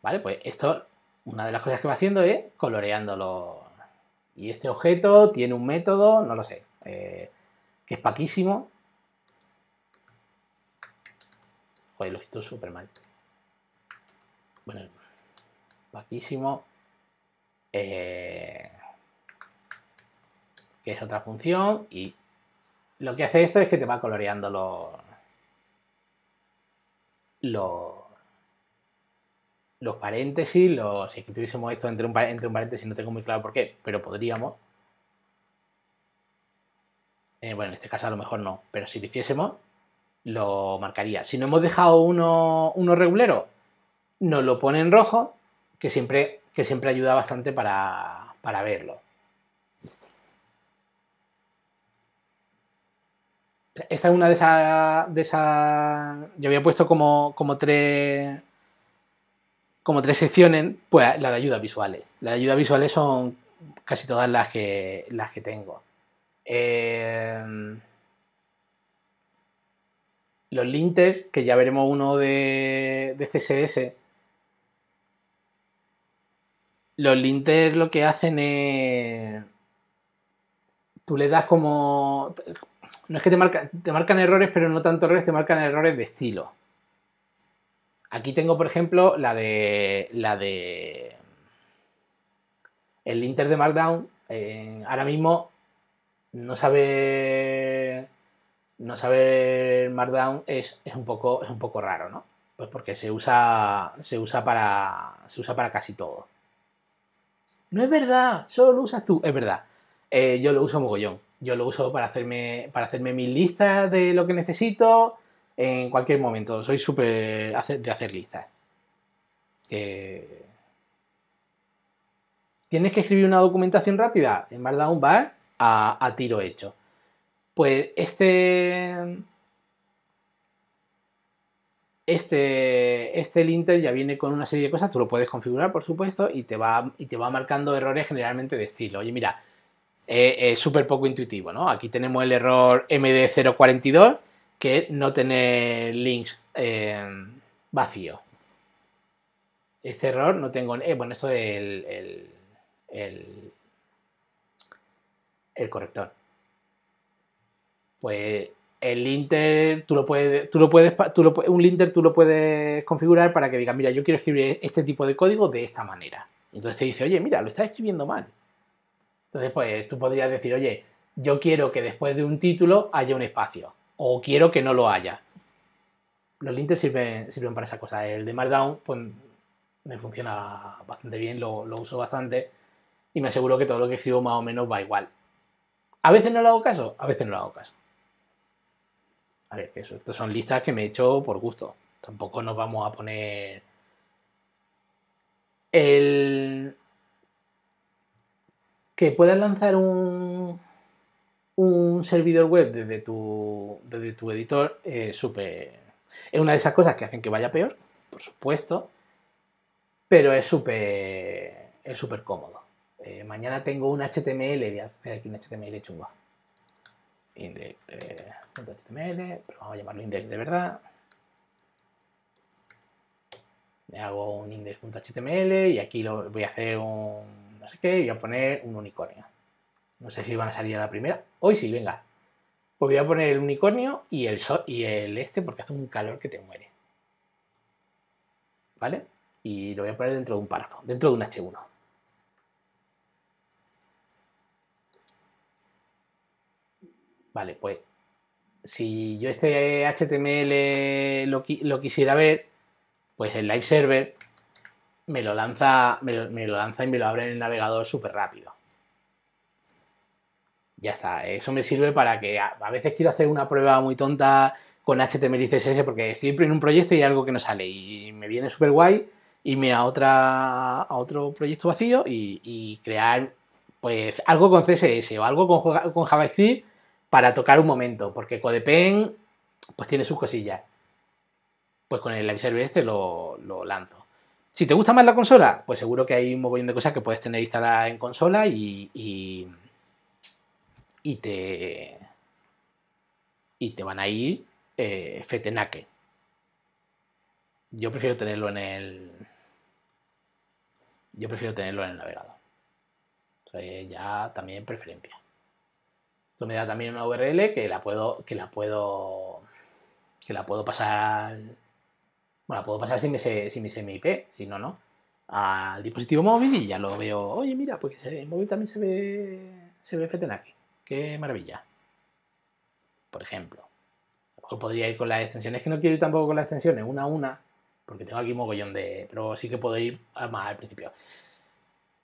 Vale, pues esto una de las cosas que va haciendo es coloreándolo. Y este objeto tiene un método, no lo sé, eh, que es paquísimo. Joder, lo quito súper mal. Bueno, paquísimo. Eh, que es otra función y lo que hace esto es que te va coloreando los... los los paréntesis, los, si tuviésemos esto entre un, entre un paréntesis, no tengo muy claro por qué, pero podríamos. Eh, bueno, en este caso a lo mejor no, pero si lo hiciésemos, lo marcaría. Si no hemos dejado uno, regulero, nos lo pone en rojo, que siempre, que siempre ayuda bastante para, para verlo. Esta es una de esas... De esa, yo había puesto como, como tres como tres secciones, pues la de ayudas visuales. Las de ayudas visuales son casi todas las que, las que tengo. Eh, los linters, que ya veremos uno de, CSS. Los linters lo que hacen es... Tú le das como... No es que te, marca, te marcan errores, pero no tanto errores, te marcan errores de estilo. Aquí tengo, por ejemplo, la de. la de. El Inter de Markdown. Eh, ahora mismo no saber. No Markdown es, un poco, es un poco raro, ¿no? Pues porque se usa. Se usa para. Se usa para casi todo. No es verdad, solo lo usas tú. Es verdad. Eh, yo lo uso mogollón. Yo lo uso para hacerme. Para hacerme mis listas de lo que necesito en cualquier momento. Soy súper de hacer listas. ¿Tienes que escribir una documentación rápida? En Markdown va a, tiro hecho. Pues este. Este, este linter ya viene con una serie de cosas, tú lo puedes configurar, por supuesto, y te va, y te va marcando errores generalmente de estilo. Oye, mira, eh, es súper poco intuitivo, ¿no? Aquí tenemos el error MD042, que no tener links eh, vacío. Este error no tengo. Eh, bueno, esto es el, el, corrector. Pues el linter tú lo puedes, tú lo puedes, un linter tú lo puedes configurar para que diga mira, yo quiero escribir este tipo de código de esta manera. Entonces te dice, oye, mira, lo estás escribiendo mal. Entonces, pues tú podrías decir, oye, yo quiero que después de un título haya un espacio o quiero que no lo haya. Los lintes sirven, sirven para esa cosa. El de Markdown pues, me funciona bastante bien, lo, uso bastante y me aseguro que todo lo que escribo más o menos va igual. A veces no le hago caso, a veces no le hago caso. A ver, que eso, estas son listas que me he hecho por gusto. Tampoco nos vamos a poner el que puedas lanzar un un servidor web desde tu, editor eh, es una de esas cosas que hacen que vaya peor, por supuesto, pero es súper es súper cómodo. Eh, mañana tengo un HTML, voy a hacer aquí un HTML chungo. index.html eh, pero vamos a llamarlo index de verdad. Le hago un index.html y aquí lo, voy a hacer un no sé qué, voy a poner un unicornio. No sé si van a salir a la primera. Hoy sí, venga. Pues voy a poner el unicornio y el, y el este porque hace un calor que te muere. ¿Vale? Y lo voy a poner dentro de un párrafo, dentro de un H1. Vale, pues si yo este HTML lo, quisiera ver, pues el live server me lo lanza, me lo, me lo lanza y me lo abre en el navegador súper rápido ya está. Eso me sirve para que a, veces quiero hacer una prueba muy tonta con HTML y CSS porque estoy en un proyecto y hay algo que no sale y me viene súper guay irme a, otra, a otro proyecto vacío y, crear pues algo con CSS o algo con, con JavaScript para tocar un momento, porque CodePen pues tiene sus cosillas. Pues con el Server este lo, lanzo. Si te gusta más la consola, pues seguro que hay un montón de cosas que puedes tener instaladas en consola y y te. y te van a ir eh, fetenaque. Yo prefiero tenerlo en el. Yo prefiero tenerlo en el navegador. O sea, eh, ya también preferencia. Esto me da también una URL que la puedo. que la puedo. que la puedo pasar. Bueno, la puedo pasar sin mi, sin mi IP si no, no. Al dispositivo móvil y ya lo veo. Oye, mira, porque el eh, móvil también se ve. se ve fetenaque. Qué maravilla. Por ejemplo. O podría ir con las extensiones, que no quiero ir tampoco con las extensiones, una a una, porque tengo aquí un mogollón de... Pero sí que puedo ir más al principio.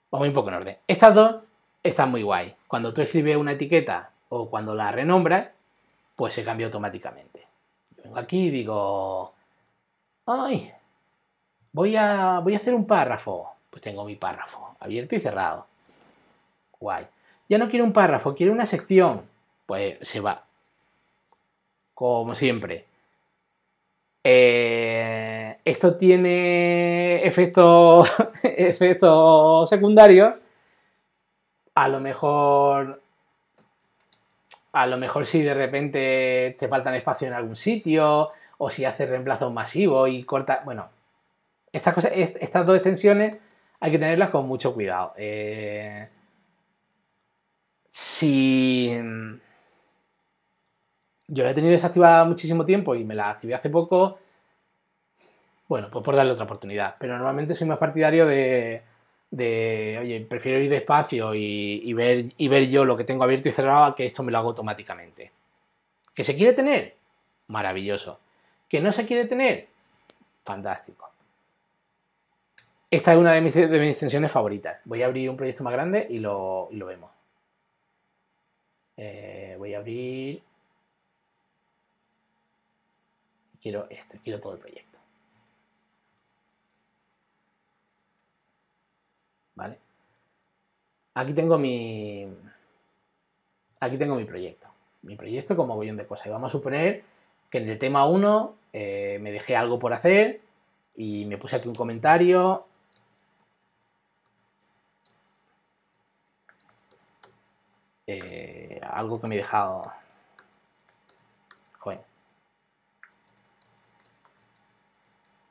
Vamos un poco en orden. Estas dos están muy guay. Cuando tú escribes una etiqueta o cuando la renombras, pues se cambia automáticamente. Yo vengo aquí y digo, ¡ay! Voy a, voy a hacer un párrafo. Pues tengo mi párrafo abierto y cerrado. Guay. Ya no quiere un párrafo, quiere una sección. Pues se va. Como siempre. Eh, esto tiene efectos, secundarios. A lo mejor. A lo mejor si de repente te faltan espacio en algún sitio. O si haces reemplazo masivo y corta. Bueno. Estas cosas. estas dos extensiones hay que tenerlas con mucho cuidado. Eh, si mm, yo la he tenido desactivada muchísimo tiempo y me la activé hace poco, bueno, pues por darle otra oportunidad. Pero normalmente soy más partidario de, oye, prefiero ir despacio y, ver, y ver yo lo que tengo abierto y cerrado que esto me lo hago automáticamente. ¿Que se quiere tener? Maravilloso. ¿Que no se quiere tener? Fantástico. Esta es una de mis, de extensiones favoritas. Voy a abrir un proyecto más grande y lo vemos. Eh, voy a abrir. Quiero este, quiero todo el proyecto. ¿Vale? Aquí tengo mi. Aquí tengo mi proyecto. Mi proyecto como bollón de cosas. Y vamos a suponer que en el tema 1 eh, me dejé algo por hacer y me puse aquí un comentario Eh, algo que me he dejado. Joder.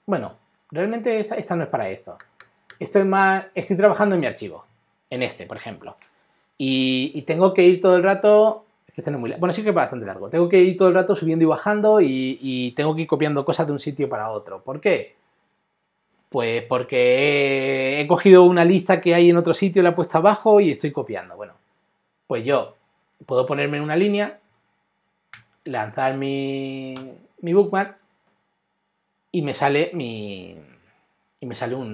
Bueno, realmente esta, no es para esto. Esto es más. Estoy trabajando en mi archivo. En este, por ejemplo. Y, tengo que ir todo el rato. Es que este no es muy Bueno, sí que es bastante largo. Tengo que ir todo el rato subiendo y bajando y, y tengo que ir copiando cosas de un sitio para otro. ¿Por qué? Pues porque he cogido una lista que hay en otro sitio, la he puesto abajo y estoy copiando. Bueno, pues yo puedo ponerme en una línea, lanzar mi, mi bookmark y me sale mi. Y me sale un,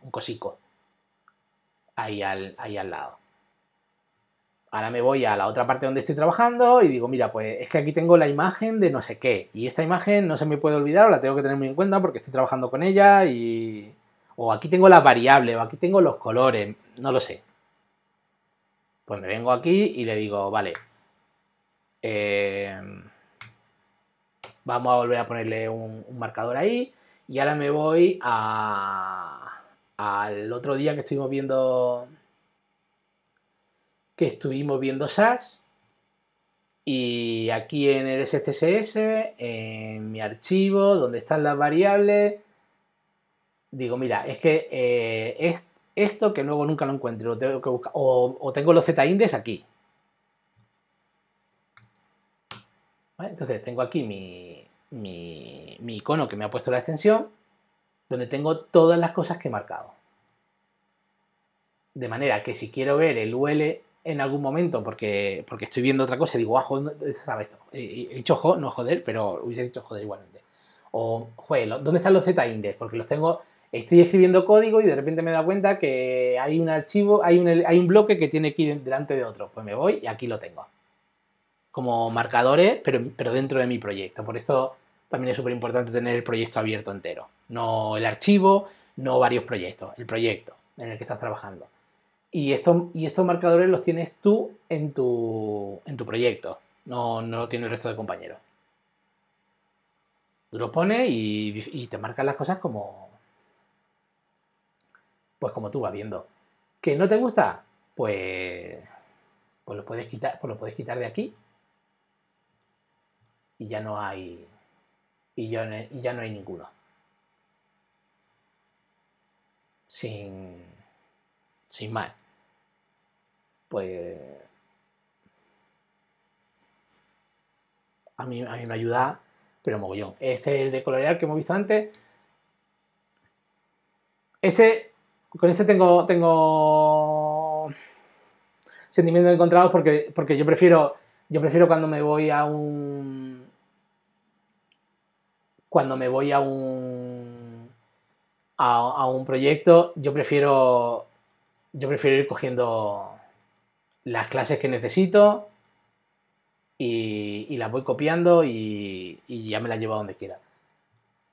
un, cosico ahí al, ahí al lado. Ahora me voy a la otra parte donde estoy trabajando y digo, mira, pues es que aquí tengo la imagen de no sé qué. Y esta imagen no se me puede olvidar o la tengo que tener muy en cuenta porque estoy trabajando con ella y... O aquí tengo la variable, o aquí tengo los colores, no lo sé. Pues me vengo aquí y le digo, vale, eh, vamos a volver a ponerle un, marcador ahí y ahora me voy al otro día que estuvimos viendo que estuvimos viendo SAS y aquí en el SCSS, en mi archivo, donde están las variables, digo, mira, es que esto... Eh, esto que luego nunca lo encuentro, tengo que o, tengo los z-index aquí. Entonces tengo aquí mi, mi, icono que me ha puesto la extensión, donde tengo todas las cosas que he marcado. De manera que si quiero ver el UL en algún momento porque, porque estoy viendo otra cosa digo, ah, joder, ¿sabes? He dicho jo, no joder, pero hubiese dicho joder igualmente. O, joder, ¿dónde están los Z-index? Porque los tengo estoy escribiendo código y de repente me da cuenta que hay un archivo, hay un, bloque que tiene que ir delante de otro. Pues me voy y aquí lo tengo. Como marcadores, pero, dentro de mi proyecto. Por eso también es súper importante tener el proyecto abierto entero. No el archivo, no varios proyectos, el proyecto en el que estás trabajando. Y, estos marcadores los tienes tú en tu, proyecto, no, no lo tiene el resto de compañeros. Tú lo pones y, y te marcan las cosas como, pues como tú vas viendo. ¿Que no te gusta? Pues, pues, lo, puedes quitar, pues lo puedes quitar de aquí y ya no hay y ya no, hay ninguno. Sin, sin más. Pues a mí, a mí me ayuda, pero mogollón. Este es el de colorear que hemos visto antes. Este con este tengo, tengo sentimientos encontrados porque, porque yo, prefiero, yo prefiero cuando me voy a un... Cuando me voy a un... A, un proyecto, yo prefiero... Yo prefiero ir cogiendo las clases que necesito y, las voy copiando y, y ya me las llevo a donde quiera.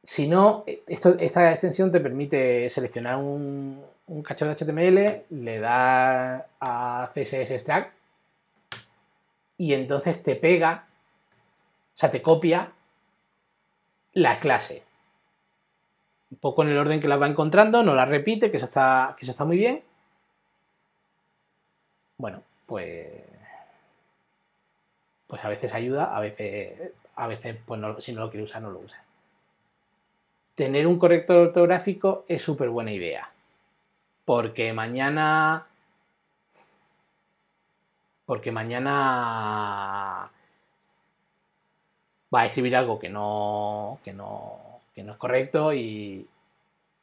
Si no, e, esta extensión te permite seleccionar un, un de HTML, le das a CSS Extract y entonces te pega, o sea, te copia la clase. Un poco en el orden que las va encontrando, no la repite, que eso está, que está muy bien. Bueno, pues pues a veces ayuda, a veces, a veces pues no, si no lo quiere usar, no lo usa tener un corrector ortográfico es súper buena idea. Porque mañana. Porque mañana va a escribir algo que no, que no, no es correcto y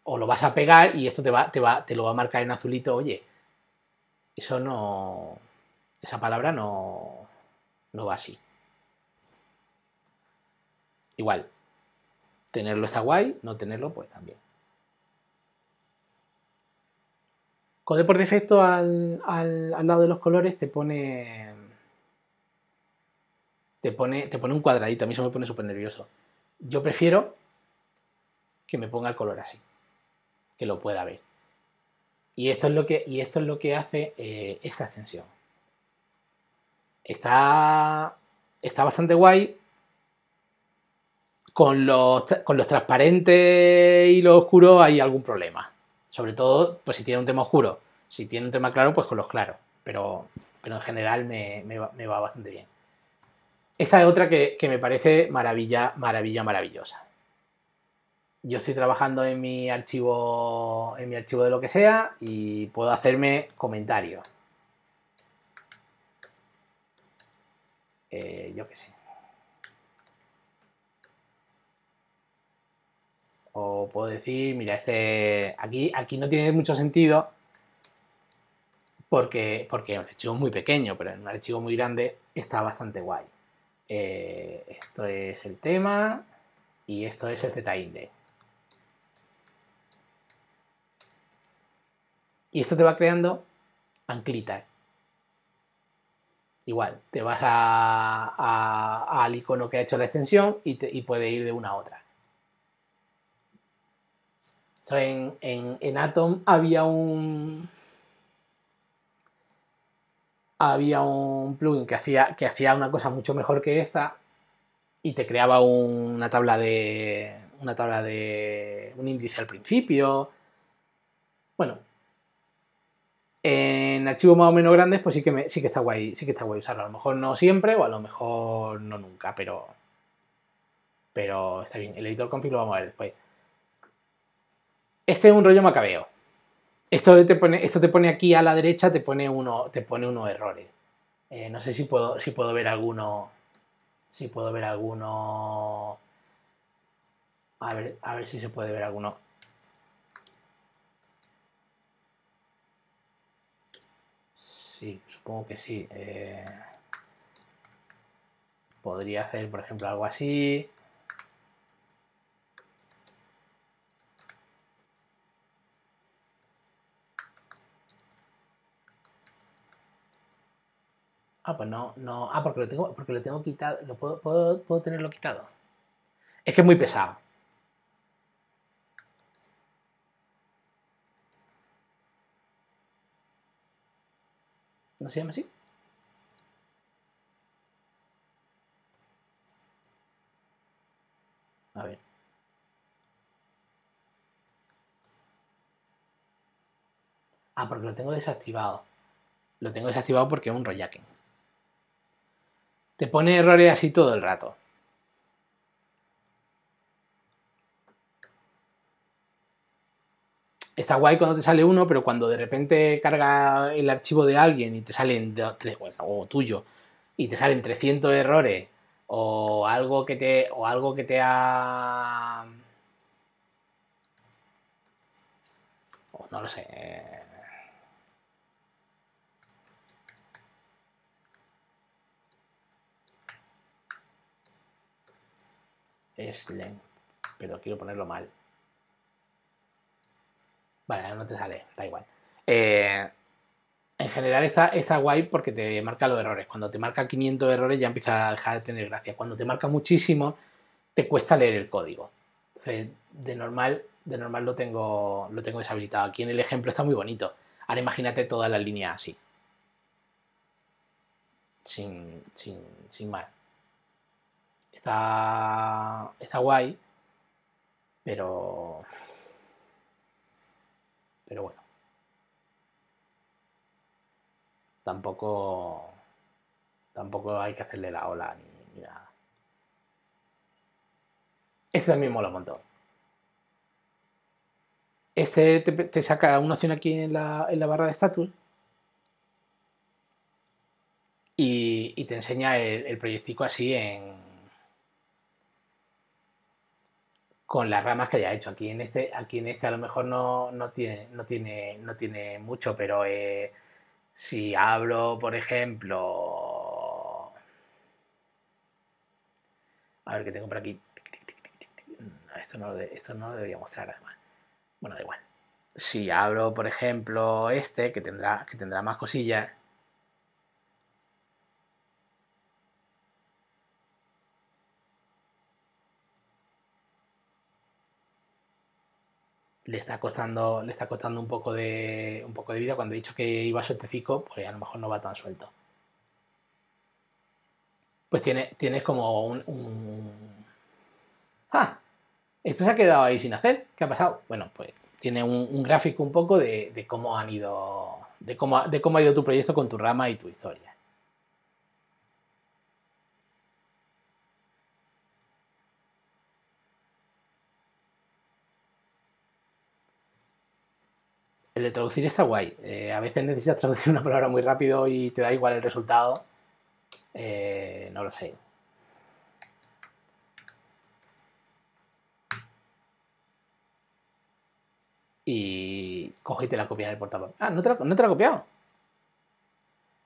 o lo vas a pegar y esto te, te, te lo va a marcar en azulito, oye, eso no, esa palabra no, no va así. Igual, Tenerlo está guay, no tenerlo pues también. Code por defecto al, lado de los colores te pone, te pone te pone un cuadradito, a mí eso me pone súper nervioso. Yo prefiero que me ponga el color así, que lo pueda ver. Y esto es lo que, y esto es lo que hace eh, esta extensión. Está, está bastante guay, con los, con los transparentes y los oscuros hay algún problema. Sobre todo, pues si tiene un tema oscuro. Si tiene un tema claro, pues con los claros. Pero, pero en general me, va, bastante bien. Esta es otra que, me parece maravilla, maravilla, maravillosa. Yo estoy trabajando en mi archivo, en mi archivo de lo que sea y puedo hacerme comentarios. Eh, yo qué sé. O puedo decir, mira, este aquí, aquí no tiene mucho sentido porque, porque un archivo muy pequeño, pero en un archivo muy grande está bastante guay. Eh, esto es el tema y esto es el zinde. Y esto te va creando anclita. Igual, te vas al icono que ha hecho la extensión y, y puede ir de una a otra. En, Atom había un. Había un plugin que hacía, que hacía una cosa mucho mejor que esta y te creaba una tabla de. Una tabla de. Un índice al principio. Bueno. En archivos más o menos grandes, pues sí que, sí que está guay, sí que está usarlo. A lo mejor no siempre o a lo mejor no nunca, pero. Pero está bien. El editor config lo vamos a ver después. Este es un rollo macabeo. Esto te pone, esto te pone aquí a la derecha, te pone, uno, te pone unos errores. Eh, no sé si puedo, si puedo ver alguno. Si puedo ver alguno. A ver, si se puede ver alguno. Sí, supongo que sí. Eh. podría hacer, por ejemplo, algo así. Ah, pues no, no. Ah, porque lo tengo, porque lo tengo quitado. ¿Lo puedo, puedo tenerlo quitado? Es que es muy pesado. ¿No se llama así? A ver. Ah, porque lo tengo desactivado. Lo tengo desactivado porque es un rollacking te pone errores así todo el rato. Está guay cuando te sale uno, pero cuando de repente carga el archivo de alguien y te salen tres, bueno, o tuyo, y te salen 300 errores o algo que te o algo que te ha no lo sé eh, es len, pero quiero ponerlo mal. Vale, no te sale, da igual. Eh, en general está, guay porque te marca los errores. Cuando te marca 500 errores ya empieza a dejar de tener gracia. Cuando te marca muchísimo, te cuesta leer el código. de normal, de normal lo, tengo, lo tengo deshabilitado. Aquí en el ejemplo está muy bonito. Ahora imagínate todas las líneas así. Sin, sin, sin más. Está, está guay, pero... Pero bueno. Tampoco... Tampoco hay que hacerle la ola ni, nada. Este también mola un montón. Este te, saca una opción aquí en la, en la barra de status y, te enseña el proyectico así en, con las ramas que haya hecho. Aquí en este, aquí en este a lo mejor no, tiene, no, tiene, no tiene mucho, pero eh, si abro, por ejemplo... A ver, que tengo por aquí... Esto mm, no, esto no debería mostrar además. Bueno, da igual. Si abro, por ejemplo, este, que tendrá, que tendrá más cosillas, le está costando, le está un, poco de, un poco de vida. Cuando he dicho que iba a 75, pues a lo mejor no va tan suelto. Pues tienes como un, ¡Ah! Esto se ha quedado ahí sin hacer. ¿Qué ha pasado? Bueno, pues tiene un, un gráfico un poco de, de, cómo han ido. De cómo, de cómo ha ido tu proyecto con tu rama y tu historia. El de traducir está guay. Eh, a veces necesitas traducir una palabra muy rápido y te da igual el resultado. Eh, no lo sé. Y cogí la copia en el Ah, ¿no te, la, no copiado.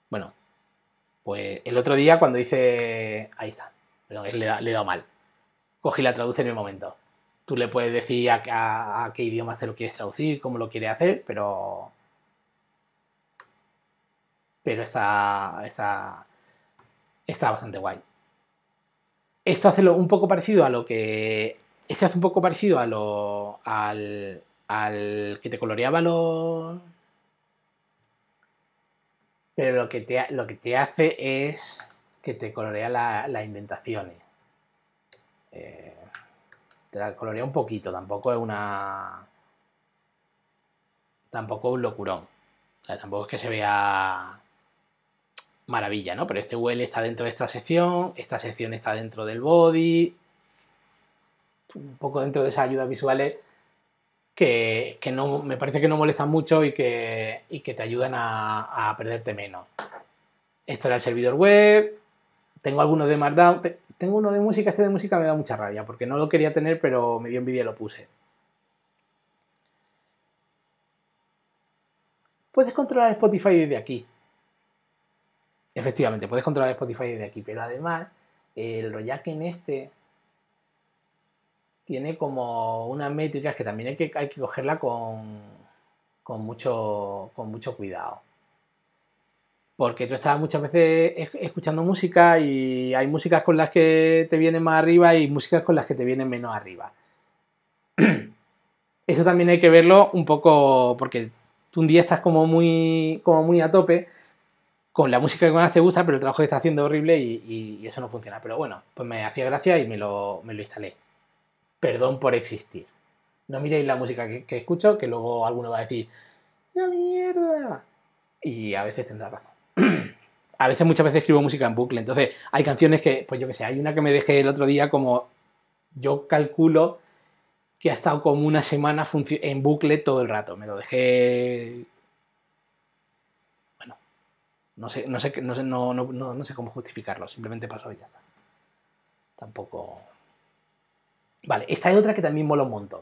Bueno, pues el otro día cuando hice. Ahí está. le, he dado mal. Cogí la traduce en el momento. Tú le puedes decir a, qué idioma se lo quieres traducir, cómo lo quieres hacer, pero. Pero está. está. está bastante guay. Esto hace un poco parecido a lo que. Este hace un poco parecido a lo. al. al que te coloreaba los. Pero lo que te, lo que te hace es que te colorea las inventaciones. Eh, te la colorea un poquito, tampoco es una. Tampoco es un locurón. O sea, tampoco es que se vea maravilla, ¿no? Pero este UL está dentro de esta sección, esta sección está dentro del body, un poco dentro de esas ayudas visuales que, me parece que no molestan mucho y que, te ayudan a, a, perderte menos. Esto era el servidor web, tengo algunos de Markdown. Tengo uno de música, este de música me da mucha rabia porque no lo quería tener, pero me dio envidia y lo puse. ¿Puedes controlar Spotify desde aquí? Efectivamente, puedes controlar Spotify desde aquí, pero además el que en este tiene como unas métricas que también hay que, hay que cogerla con, mucho, con mucho cuidado porque tú estás muchas veces escuchando música y hay músicas con las que te vienen más arriba y músicas con las que te vienen menos arriba. Eso también hay que verlo un poco porque tú un día estás como muy, muy a tope con la música que más te gusta, pero el trabajo que estás haciendo es horrible y, eso no funciona. Pero bueno, pues me hacía gracia y me lo, me lo instalé. Perdón por existir. No miréis la música que, que escucho, que luego alguno va a decir, ¡la mierda! Y a veces tendrá razón a veces, muchas veces escribo música en bucle. Entonces, hay canciones que, pues yo que sé, hay una que me dejé el otro día como yo calculo que ha estado como una semana en bucle todo el rato. Me lo dejé. Bueno, no sé, no sé, no sé, cómo justificarlo. Simplemente pasó y ya está. Tampoco. Vale, esta es otra que también mola un montón.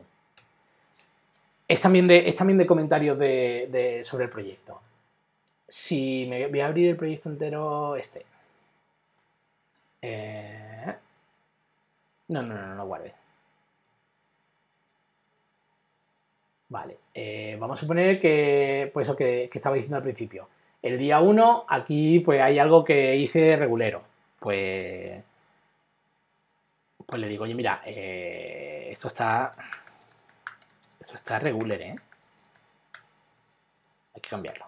Es también de, es también de comentarios de, sobre el proyecto si me voy a abrir el proyecto entero este. Eh, no, no, no, no, lo guarde. Vale, eh, vamos a suponer que, pues lo que, estaba diciendo al principio. El día 1, aquí pues hay algo que hice regulero. Pues, pues le digo, oye, mira, eh, esto está, esto está regular, ¿eh? Hay que cambiarlo.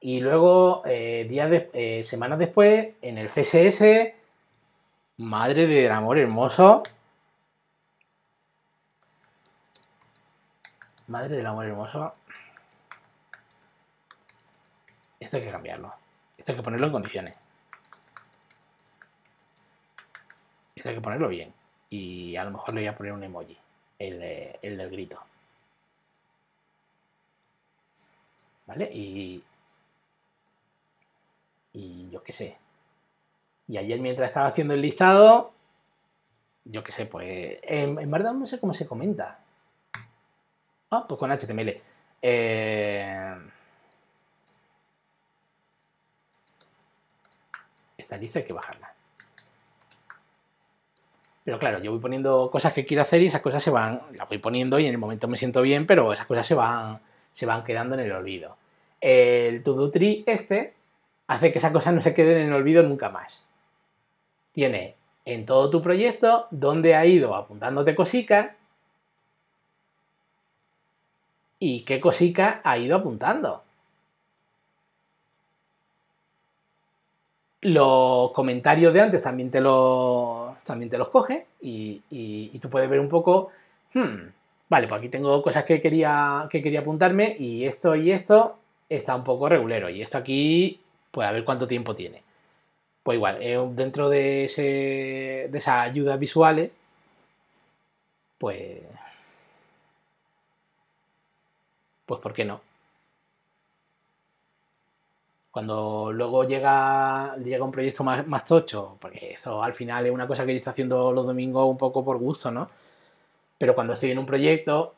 Y luego, eh, días eh, semanas después, en el CSS, madre del amor hermoso. Madre del amor hermoso. Esto hay que cambiarlo. Esto hay que ponerlo en condiciones. Esto hay que ponerlo bien. Y a lo mejor le voy a poner un emoji. El, el del grito. ¿Vale? Y y yo qué sé. Y ayer mientras estaba haciendo el listado, yo qué sé, pues en, verdad no sé cómo se comenta. Ah, pues con HTML. Eh, esta lista hay que bajarla. Pero claro, yo voy poniendo cosas que quiero hacer y esas cosas se van, las voy poniendo y en el momento me siento bien, pero esas cosas se van, se van quedando en el olvido. El to-do tree este hace que esas cosas no se queden en el olvido nunca más. Tiene en todo tu proyecto dónde ha ido apuntándote cosica y qué cosica ha ido apuntando. Los comentarios de antes también te los, también te los coge y, tú puedes ver un poco, hmm, vale, pues aquí tengo cosas que quería, que quería apuntarme y esto y esto está un poco regulero y esto aquí pues a ver cuánto tiempo tiene. Pues igual, eh, dentro de, ese, de esas ayudas visuales, pues... Pues ¿por qué no? Cuando luego llega, llega un proyecto más, tocho, porque eso al final es una cosa que yo estoy haciendo los domingos un poco por gusto, ¿no? Pero cuando estoy en un proyecto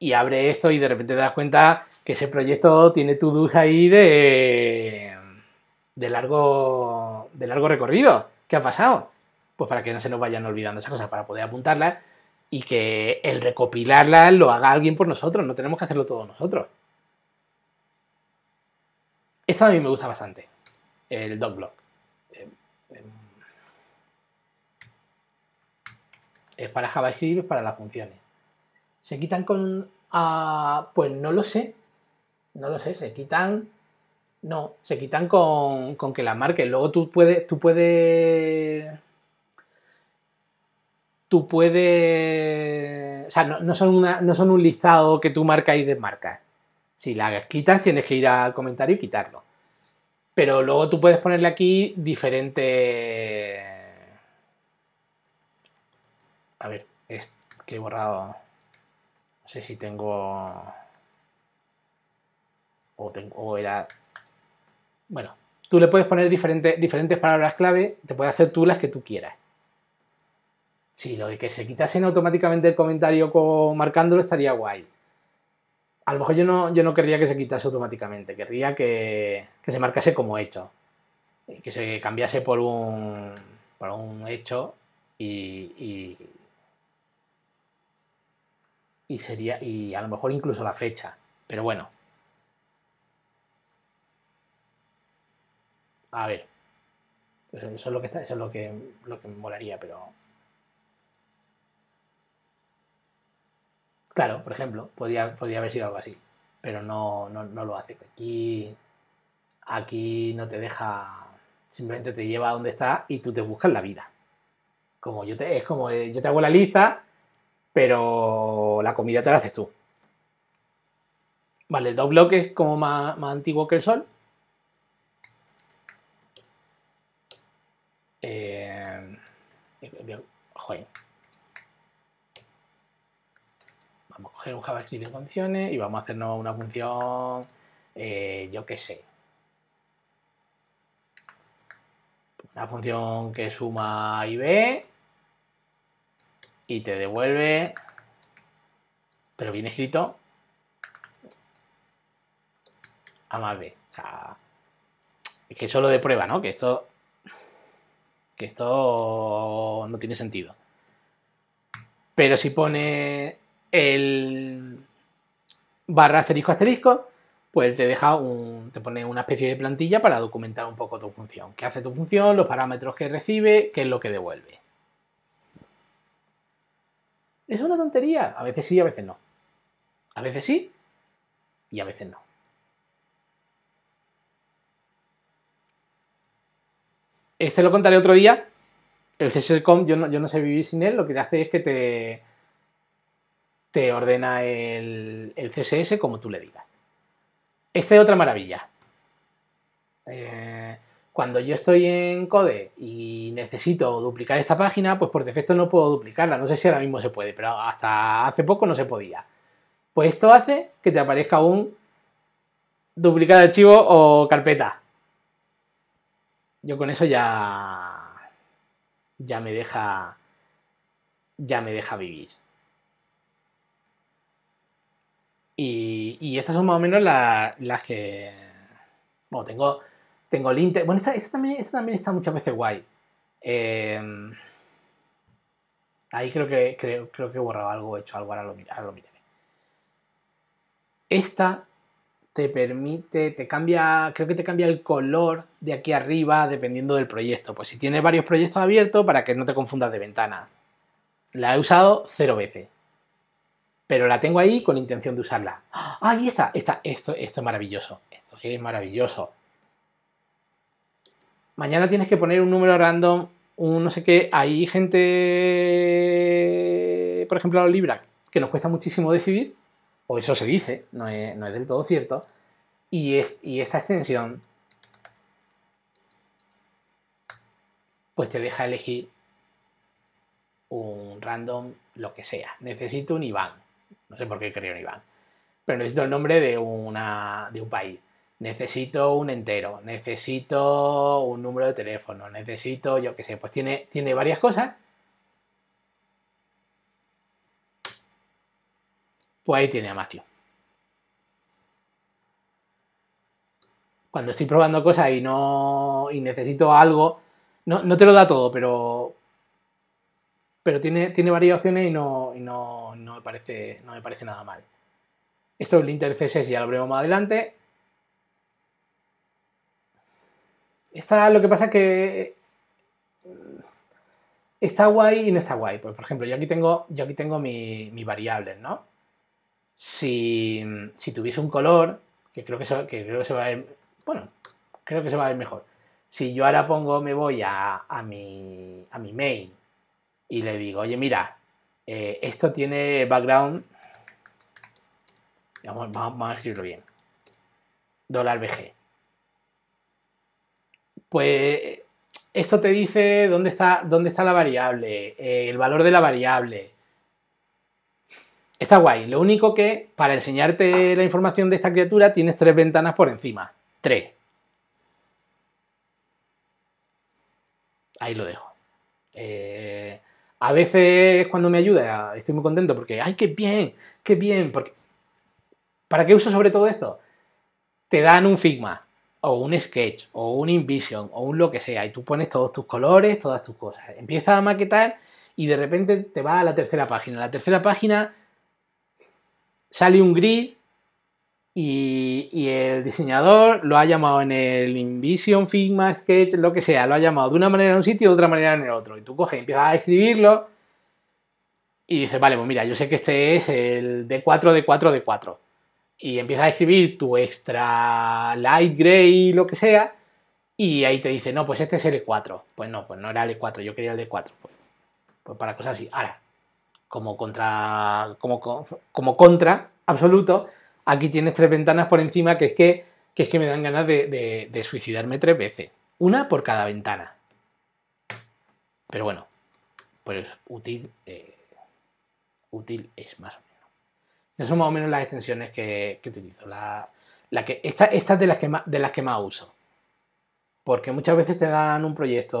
y abre esto y de repente te das cuenta que ese proyecto tiene tu duda ahí de de largo, de largo recorrido. ¿Qué ha pasado? Pues para que no se nos vayan olvidando esas cosas, para poder apuntarlas y que el recopilarlas lo haga alguien por nosotros, no tenemos que hacerlo todos nosotros. Esta a mí me gusta bastante, el dogblock. Em, em, es para JavaScript, es para las funciones. ¿Se quitan con... Ah, pues no lo sé. No lo sé, se quitan no, se quitan con, que las marques. Luego tú puedes, tú puedes. Tú puedes. O sea, no, son no son un listado que tú marcas y desmarcas. Si las quitas, tienes que ir al comentario y quitarlo. Pero luego tú puedes ponerle aquí diferente... A ver, es que he borrado. No sé si tengo. tengo... o era bueno, tú le puedes poner diferentes, diferentes palabras clave, te puedes hacer tú las que tú quieras. Si lo de que se quitasen automáticamente el comentario marcándolo estaría guay. A lo mejor yo no, yo no querría que se quitase automáticamente, querría que, que se marcase como hecho. Que se cambiase por un, por un hecho y, y, y sería. y a lo mejor incluso la fecha. Pero bueno, A ver. Pues eso es lo que es lo que, lo que me molaría, pero. Claro, por ejemplo, podría, haber sido algo así. Pero no, no, lo hace. Aquí. Aquí no te deja. Simplemente te lleva a donde está y tú te buscas la vida. Como yo te, es como eh, yo te hago la lista, pero la comida te la haces tú. Vale, dos bloques como más, más antiguo que el Sol, Eh, vamos a coger un JavaScript de funciones y vamos a hacernos una función, eh, yo qué sé. Una función que suma y b y te devuelve, pero bien escrito, a más b. es que solo de prueba, ¿no? Que esto que esto no tiene sentido. Pero si pone el barra asterisco asterisco, pues te deja un, te pone una especie de plantilla para documentar un poco tu función. ¿Qué hace tu función? Los parámetros que recibe, qué es lo que devuelve. Es una tontería. A veces sí, a veces no. A veces sí y a veces no. Este lo contaré otro día. El CSS.com, yo no, yo no sé vivir sin él, lo que te hace es que te, te ordena el, CSS como tú le digas. Esta es otra maravilla. Eh, cuando yo estoy en Code y necesito duplicar esta página, pues por defecto no puedo duplicarla. No sé si ahora mismo se puede, pero hasta hace poco no se podía. Pues esto hace que te aparezca un duplicar archivo o carpeta. Yo con eso ya. ya me deja. ya me deja vivir. Y, y estas son más o menos las que. Bueno, tengo. Tengo el Inter. Bueno, esta, también, también está muchas veces guay. Em, ahí creo que creo, que he borrado algo, he hecho algo, ahora lo, ahora lo miraré. Esta te permite, te cambia, creo que te cambia el color de aquí arriba dependiendo del proyecto. Pues si tienes varios proyectos abiertos, para que no te confundas de ventana. La he usado cero veces. Pero la tengo ahí con intención de usarla. ¡Ah! ¡Ahí está! está esto, esto es maravilloso. Esto es maravilloso. Mañana tienes que poner un número random, un no sé qué. Hay gente, por ejemplo, a los Libra, que nos cuesta muchísimo decidir o eso se dice, no es, del todo cierto, y, esta extensión pues te deja elegir un random lo que sea. Necesito un Iván, No sé por qué quería un IBAN. Pero necesito el nombre de, una, de un país. Necesito un entero. Necesito un número de teléfono. Necesito, yo qué sé, pues tiene, tiene varias cosas Pues ahí tiene a Cuando estoy probando cosas y no. necesito algo. No, te lo da todo, pero. Pero tiene, tiene varias opciones y, no, me parece, no me parece nada mal. Esto es Linter CSS, ya lo veremos más adelante. Está lo que pasa que está guay y no está guay. Pues, por ejemplo, yo aquí tengo, yo aquí tengo mi, mi ¿no? si, si tuviese un color, que creo que, se, creo se va a ver, bueno, creo que se va a mejor. Si yo ahora pongo, me voy a, a mi, a main y le digo, oye, mira, eh, esto tiene background, vamos, a escribirlo bien, dólar BG. Pues esto te dice dónde está, dónde está la variable, eh, el valor de la variable, Está guay. Lo único que para enseñarte la información de esta criatura tienes tres ventanas por encima. Tres. Ahí lo dejo. Eh, a veces cuando me ayuda estoy muy contento porque, ¡ay, qué bien! ¡Qué bien! Porque, ¿Para qué uso sobre todo esto? Te dan un Figma o un Sketch o un InVision o un lo que sea y tú pones todos tus colores, todas tus cosas. Empiezas a maquetar y de repente te va a la tercera página. La tercera página sale un gris y, el diseñador lo ha llamado en el InVision, Figma, Sketch, lo que sea, lo ha llamado de una manera en un sitio y de otra manera en el otro. Y tú coges y empiezas a escribirlo y dices, vale, pues mira, yo sé que este es el D4, D4, D4. Y empiezas a escribir tu extra light gray, lo que sea, y ahí te dice, no, pues este es el E4. Pues no, pues no era el E4, yo quería el D4. Pues, pues para cosas así. Ahora, como contra, como, contra absoluto, aquí tienes tres ventanas por encima que es que, es que me dan ganas de, suicidarme tres veces. Una por cada ventana. Pero bueno, pues útil, eh, útil es más o menos. Esas son más o menos las extensiones que, utilizo. La, la que, esta, esta de las, que de las que más uso. Porque muchas veces te dan un proyecto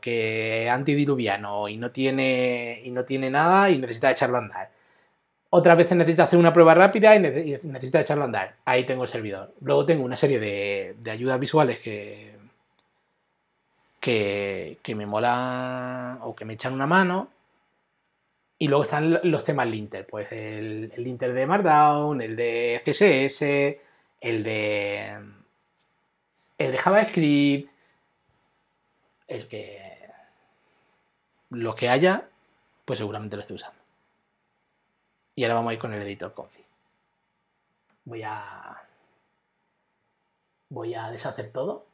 que antidiluviano y no tiene, y no tiene nada y necesita echarlo a andar. Otras veces necesita hacer una prueba rápida y necesita echarlo a andar. Ahí tengo el servidor. Luego tengo una serie de, ayudas visuales que, que, me molan o que me echan una mano. Y luego están los temas linter, pues el, el linter de Markdown, el de CSS, el de el de JavaScript, el que lo que haya, pues seguramente lo estoy usando. Y ahora vamos a ir con el editor config. Voy a... Voy a deshacer todo.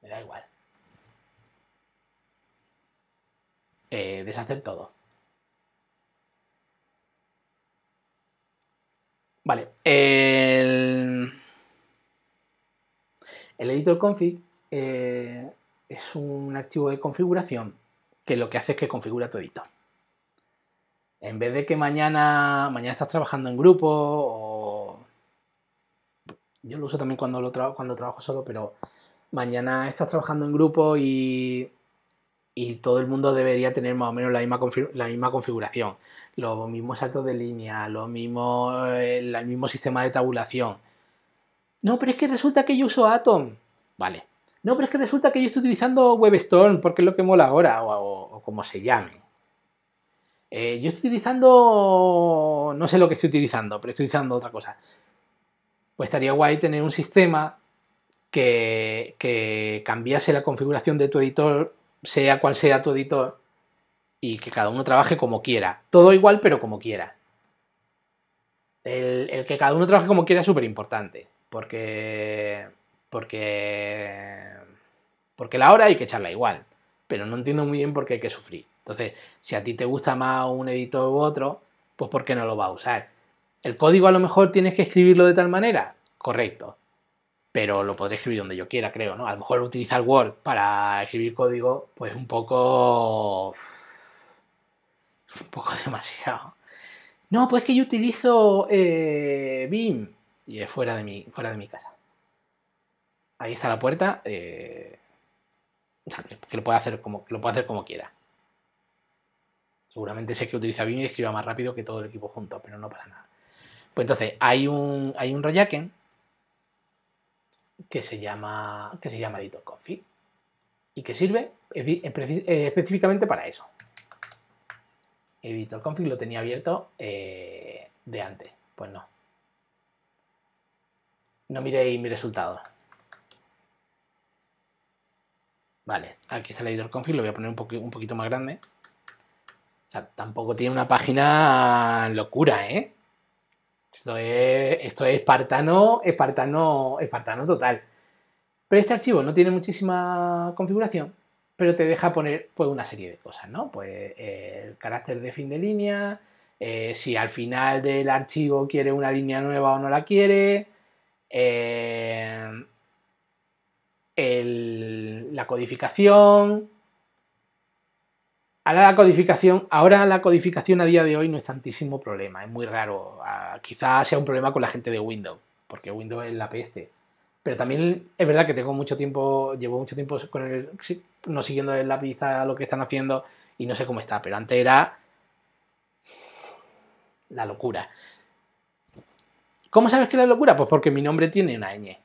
Me da igual. Eh, deshacer todo. Vale, el, el editor config eh, es un archivo de configuración que lo que hace es que configura tu editor. En vez de que mañana, mañana estás trabajando en grupo o... Yo lo uso también cuando, lo cuando trabajo solo, pero mañana estás trabajando en grupo y, y todo el mundo debería tener más o menos la misma, la misma configuración, los mismos saltos de línea, eh, el mismo sistema de tabulación. No, pero es que resulta que yo uso Atom. Vale, no, pero es que resulta que yo estoy utilizando WebStorm porque es lo que mola ahora, o, como se llame. Eh, yo estoy utilizando, no sé lo que estoy utilizando, pero estoy utilizando otra cosa. Pues estaría guay tener un sistema que, que cambiase la configuración de tu editor, sea cual sea tu editor, y que cada uno trabaje como quiera. Todo igual, pero como quiera. El, el que cada uno trabaje como quiera es súper importante, porque porque, porque la hora hay que echarla igual, pero no entiendo muy bien por qué hay que sufrir. Entonces, si a ti te gusta más un editor u otro, pues ¿por qué no lo va a usar? El código a lo mejor tienes que escribirlo de tal manera, correcto, pero lo podré escribir donde yo quiera, creo, ¿no? A lo mejor utilizar Word para escribir código, pues un poco... un poco demasiado. No, pues que yo utilizo eh, BIM y es fuera de mi, fuera de mi casa ahí está la puerta. Eh, que lo puede hacer como, lo puede hacer como quiera. Seguramente sé que utiliza bien y escriba más rápido que todo el equipo junto, pero no pasa nada. Pues entonces, hay un, hay un que se llama, que se y que sirve eh, eh, específicamente para eso. Editor lo tenía abierto de antes, pues no. No miréis mi resultado. Vale, aquí está el editor config, lo voy a poner un, poquito más grande. tampoco tiene una página locura, ¿eh? Esto es, esto es espartano, espartano, espartano total. Pero este archivo no tiene muchísima configuración, pero te deja poner pues, una serie de cosas, ¿no? Pues eh, el carácter de fin de línea, eh, si al final del archivo quiere una línea nueva o no la quiere, eh, la codificación. Ahora la codificación, ahora la codificación a día de hoy no es tantísimo problema, es muy raro. Ah, quizás sea un problema con la gente de Windows, porque Windows es la peste. Pero también es verdad que tengo mucho tiempo, llevo mucho tiempo con el, no siguiendo la pista lo que están haciendo y no sé cómo está, pero antes era la locura. ¿Cómo sabes que es la locura? Pues porque mi nombre tiene una ñ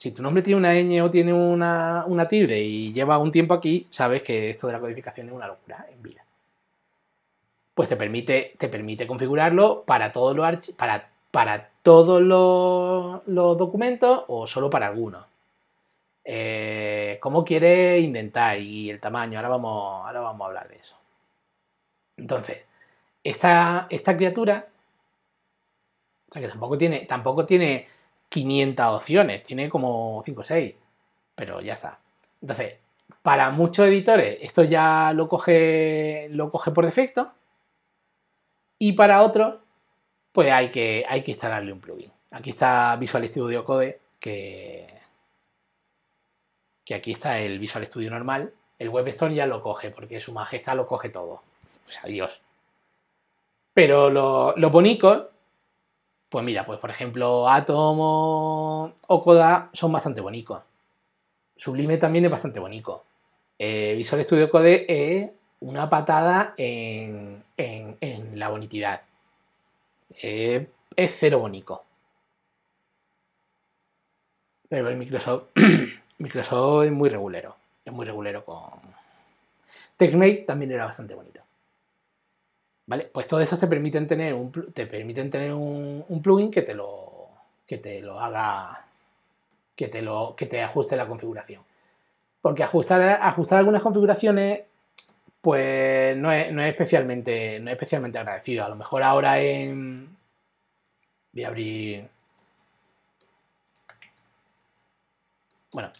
si tu nombre tiene una ñ o tiene una, una y lleva un tiempo aquí, sabes que esto de la codificación es una locura en vida. Pues te permite, te permite configurarlo para todos los para, para todos los, documentos o solo para algunos. Eh, ¿Cómo quieres indentar y el tamaño? Ahora vamos, ahora vamos a hablar de eso. Entonces, esta, esta criatura, o sea que tampoco tiene, tampoco tiene 500 opciones, tiene como 5 o 6, pero ya está. Entonces, para muchos editores esto ya lo coge, lo coge por defecto y para otros pues hay que, hay que instalarle un plugin. Aquí está Visual Studio Code, que, que aquí está el Visual Studio normal. El Web Store ya lo coge, porque su majestad lo coge todo. Pues adiós. Pero lo, lo bonito pues mira, pues por ejemplo, Atom o, son bastante bonitos. Sublime también es bastante bonito. Eh, Visual Studio Code es una patada en, la bonitidad. Eh, es cero bonito. Pero el Microsoft, Microsoft es muy regulero. Es muy regulero con. TechMate también era bastante bonito. ¿Vale? Pues todo eso te permiten tener un, te permiten tener un, plugin que te lo, te lo haga, que te, lo, que te ajuste la configuración. Porque ajustar, ajustar algunas configuraciones, pues no es, especialmente, no es especialmente agradecido. A lo mejor ahora en... Voy a abrir... Bueno.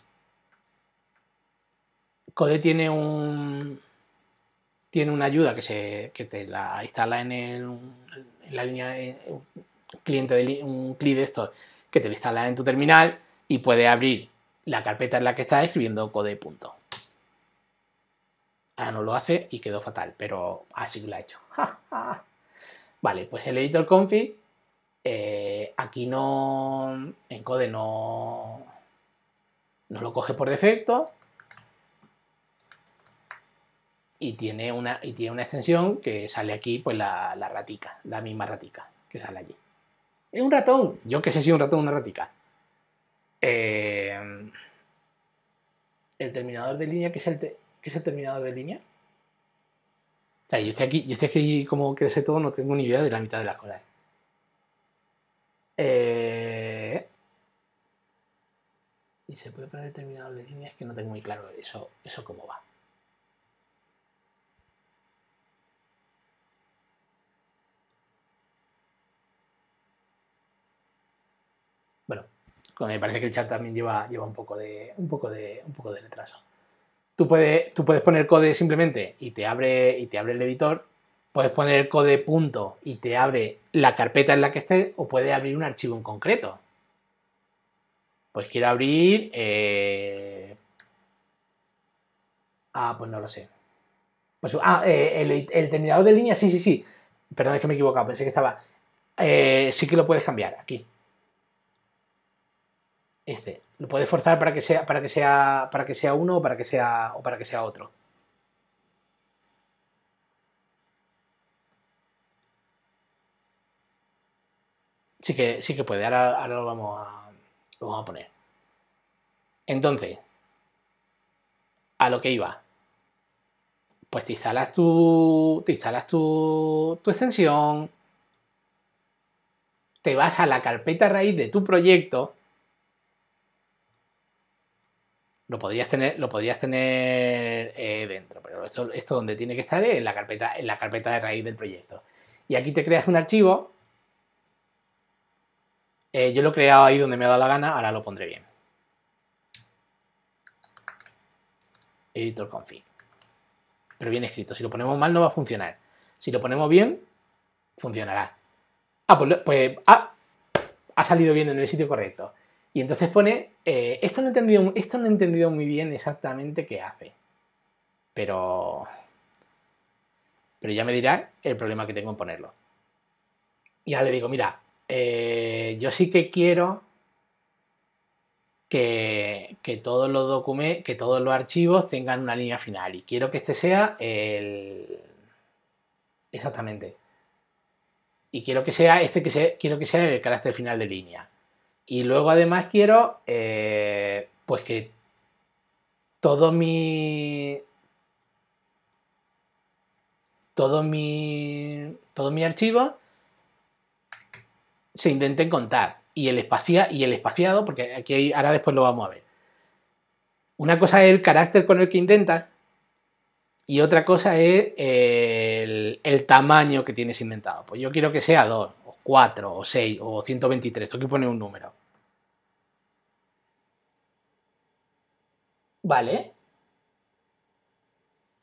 Code tiene un tiene una ayuda que, se, te la instala en, la línea de cliente de un CLI de estos que te lo instala en tu terminal y puede abrir la carpeta en la que está escribiendo code. Punto. Ahora no lo hace y quedó fatal, pero así lo ha hecho. vale, pues el editor config eh, aquí no en code no no lo coge por defecto y tiene una, y tiene una extensión que sale aquí, pues la, la ratica, la misma ratica que sale allí. Es un ratón, yo qué sé si un ratón o una ratica. Eh, el terminador de línea, ¿qué es el, es terminador de línea? O sea, yo estoy aquí, yo estoy aquí como que sé todo, no tengo ni idea de la mitad de las cosas. Eh, y se puede poner el terminador de línea, es que no tengo muy claro eso, eso cómo va. Pues me parece que el chat también lleva, lleva un, poco de, un, poco de, un poco de retraso. Tú puedes, tú puedes poner code simplemente y te abre, y te abre el editor, puedes poner code punto y te abre la carpeta en la que esté o puedes abrir un archivo en concreto. Pues quiero abrir... Eh, ah, pues no lo sé. Pues, ah, eh, el, el, terminador de línea, sí, sí, sí. Perdón, es que me he equivocado, pensé que estaba... Eh, sí que lo puedes cambiar aquí este. Lo puedes forzar para que sea, para que sea, para que sea uno o para que sea, o para que sea otro. Sí que, sí que puede, ahora, lo, vamos a, lo vamos a poner. Entonces, a lo que iba pues te instalas tu, instalas tu, tu, extensión, te vas a la carpeta raíz de tu proyecto lo podrías tener, lo tener eh, dentro, pero esto, esto donde tiene que estar es en la carpeta, en la carpeta de raíz del proyecto. Y aquí te creas un archivo. Eh, yo lo he creado ahí donde me ha dado la gana, ahora lo pondré bien. Editor config. Pero bien escrito. Si lo ponemos mal no va a funcionar. Si lo ponemos bien, funcionará. Ah, pues, pues ah, ha salido bien en el sitio correcto. Y entonces pone, eh, esto, no he entendido, esto no muy bien exactamente qué hace, pero, pero ya me dirá el problema que tengo en ponerlo. Y ahora le digo, mira, eh, yo sí que quiero que, todos los documentos, que todos los archivos tengan una línea final y quiero que este sea el... Exactamente. Y quiero que sea este que quiero que sea el carácter final de línea. Y luego además quiero, eh, pues que todo mi... Todo mi... Todo mi archivo se intente contar. Y el, y el espaciado, porque aquí ahora después lo vamos a ver. Una cosa es el carácter con el que intentas y otra cosa es eh, el, tamaño que tienes inventado. Pues yo quiero que sea 2, o 4, o 6, o 123. Tengo que poner un número. Vale.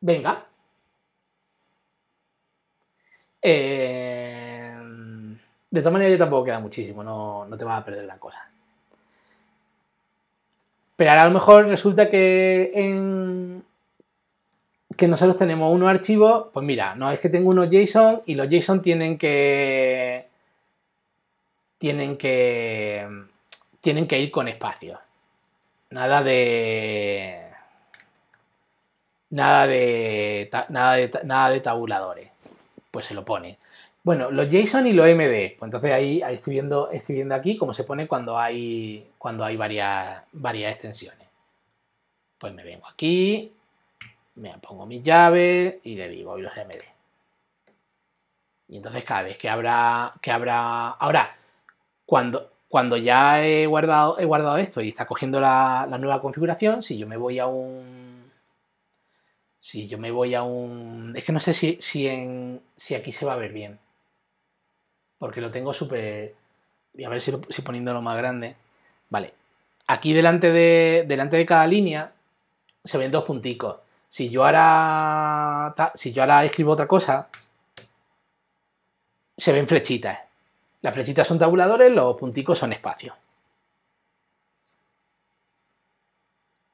Venga. Eh, de todas maneras, yo tampoco queda muchísimo, no, te vas a perder la cosa. Pero ahora a lo mejor resulta que que nosotros tenemos unos archivo. pues mira, no es que tengo unos JSON y los JSON tienen que tienen que tienen que ir con espacios. Nada de. Nada de, nada de, tabuladores. Pues se lo pone. Bueno, los JSON y los MD. Pues entonces ahí, estoy, viendo, aquí cómo se pone cuando hay, cuando hay varias, varias extensiones. Pues me vengo aquí, me pongo mis llaves y le digo los MD. Y entonces cada vez habrá, que habrá... Ahora, cuando, cuando ya he guardado, he guardado esto y está cogiendo la, nueva configuración, si yo me voy a un... Si yo me voy a un... Es que no sé si, si, si aquí se va a ver bien. Porque lo tengo súper... Y a ver si, poniéndolo más grande. Vale. Aquí delante de, delante de cada línea se ven dos punticos. Si yo ahora, si yo ahora escribo otra cosa, se ven flechitas. Las flechitas son tabuladores, los punticos son espacio.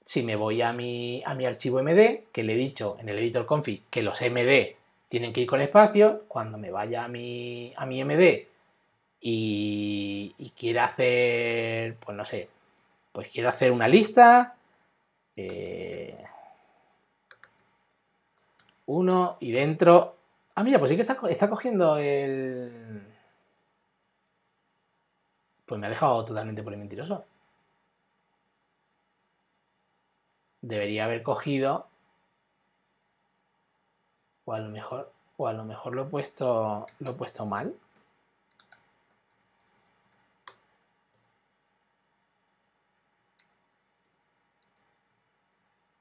Si me voy a mi, a mi archivo MD, que le he dicho en el editor config que los MD tienen que ir con espacio, cuando me vaya a mi, a mi MD y, y quiera hacer, pues no sé, pues quiero hacer una lista. Eh, uno y dentro. Ah, mira, pues sí que está cogiendo el. Pues me ha dejado totalmente por el mentiroso. Debería haber cogido. O a lo mejor. O lo mejor lo he puesto. Lo he puesto mal.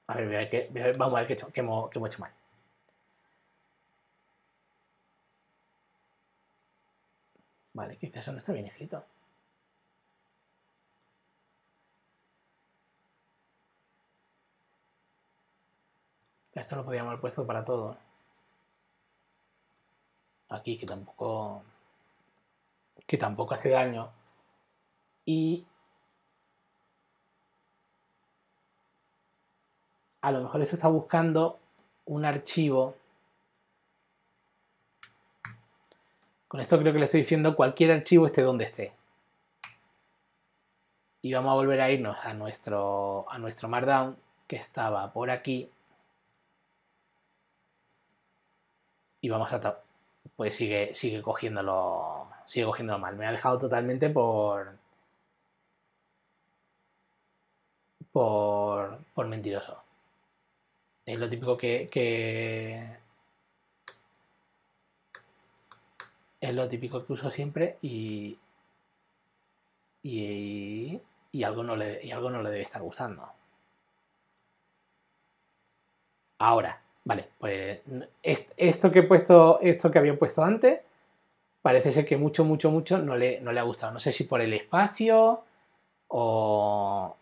A ver, vamos a ver qué, hemos, hecho mal. Vale, quizás eso no está bien escrito. Esto lo podíamos haber puesto para todo. Aquí, que tampoco... Que tampoco hace daño. Y... A lo mejor esto está buscando un archivo. Con esto creo que le estoy diciendo cualquier archivo esté donde esté. Y vamos a volver a irnos a nuestro, a nuestro Markdown, que estaba por aquí. y vamos a... Pues sigue, sigue cogiéndolo. Sigue cogiéndolo mal. Me ha dejado totalmente por. Por, por mentiroso. Es lo típico que, Es lo típico que uso siempre y. Y, y algo no le, y algo no le debe estar gustando. Ahora, Vale, pues esto que he puesto, esto que había puesto antes, parece ser que mucho, mucho, mucho no le, no le ha gustado. No sé si por el espacio o,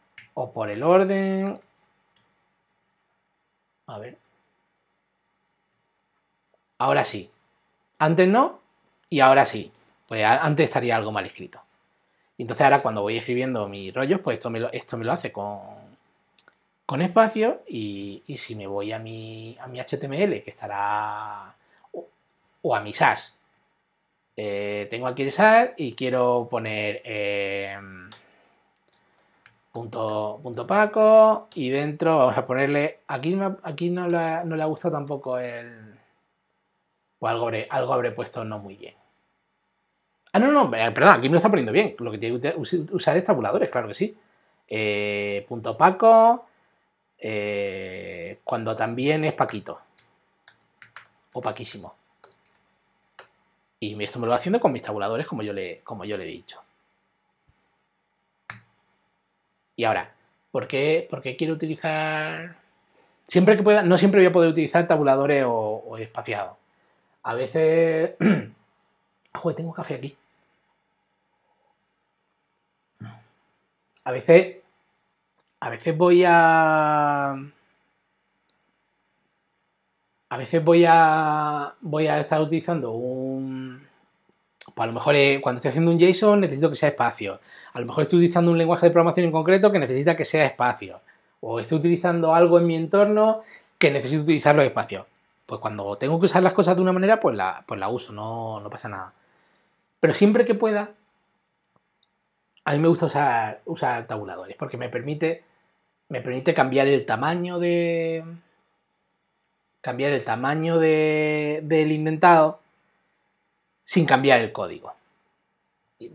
por el orden. A ver. Ahora sí. Antes no y ahora sí. Pues antes estaría algo mal escrito. Y entonces ahora cuando voy escribiendo mis rollos, pues esto me lo hace con, con espacio y, si me voy a mi, mi HTML, que estará, o, a mi SAS, eh, tengo aquí el SAS y quiero poner em, punto, punto Paco y dentro vamos a ponerle, aquí, aquí no, le ha gustado tampoco el, o algo habré, puesto no muy bien. Ah, no, no, eh, perdón, aquí me lo está poniendo bien. Lo que tiene que usar es tabuladores, claro que sí. Eh, punto Paco, eh, cuando también es Paquito. Opaquísimo. Y esto me lo va haciendo con mis tabuladores, como yo le, como yo le he dicho. Y ahora, ¿por qué, quiero utilizar...? Siempre que pueda, no siempre voy a poder utilizar tabuladores o, o espaciados. A veces... Joder, tengo café aquí. A veces a veces voy a... A veces voy a, voy a estar utilizando un... Pues a lo mejor eh, cuando estoy haciendo un JSON necesito que sea espacio. A lo mejor estoy utilizando un lenguaje de programación en concreto que necesita que sea espacio. O estoy utilizando algo en mi entorno que necesito utilizar los espacios. Pues cuando tengo que usar las cosas de una manera, pues la, pues uso, no, no pasa nada. Pero siempre que pueda, a mí me gusta usar, usar tabuladores porque me permite me permite cambiar el tamaño de cambiar el tamaño del inventado sin cambiar el código.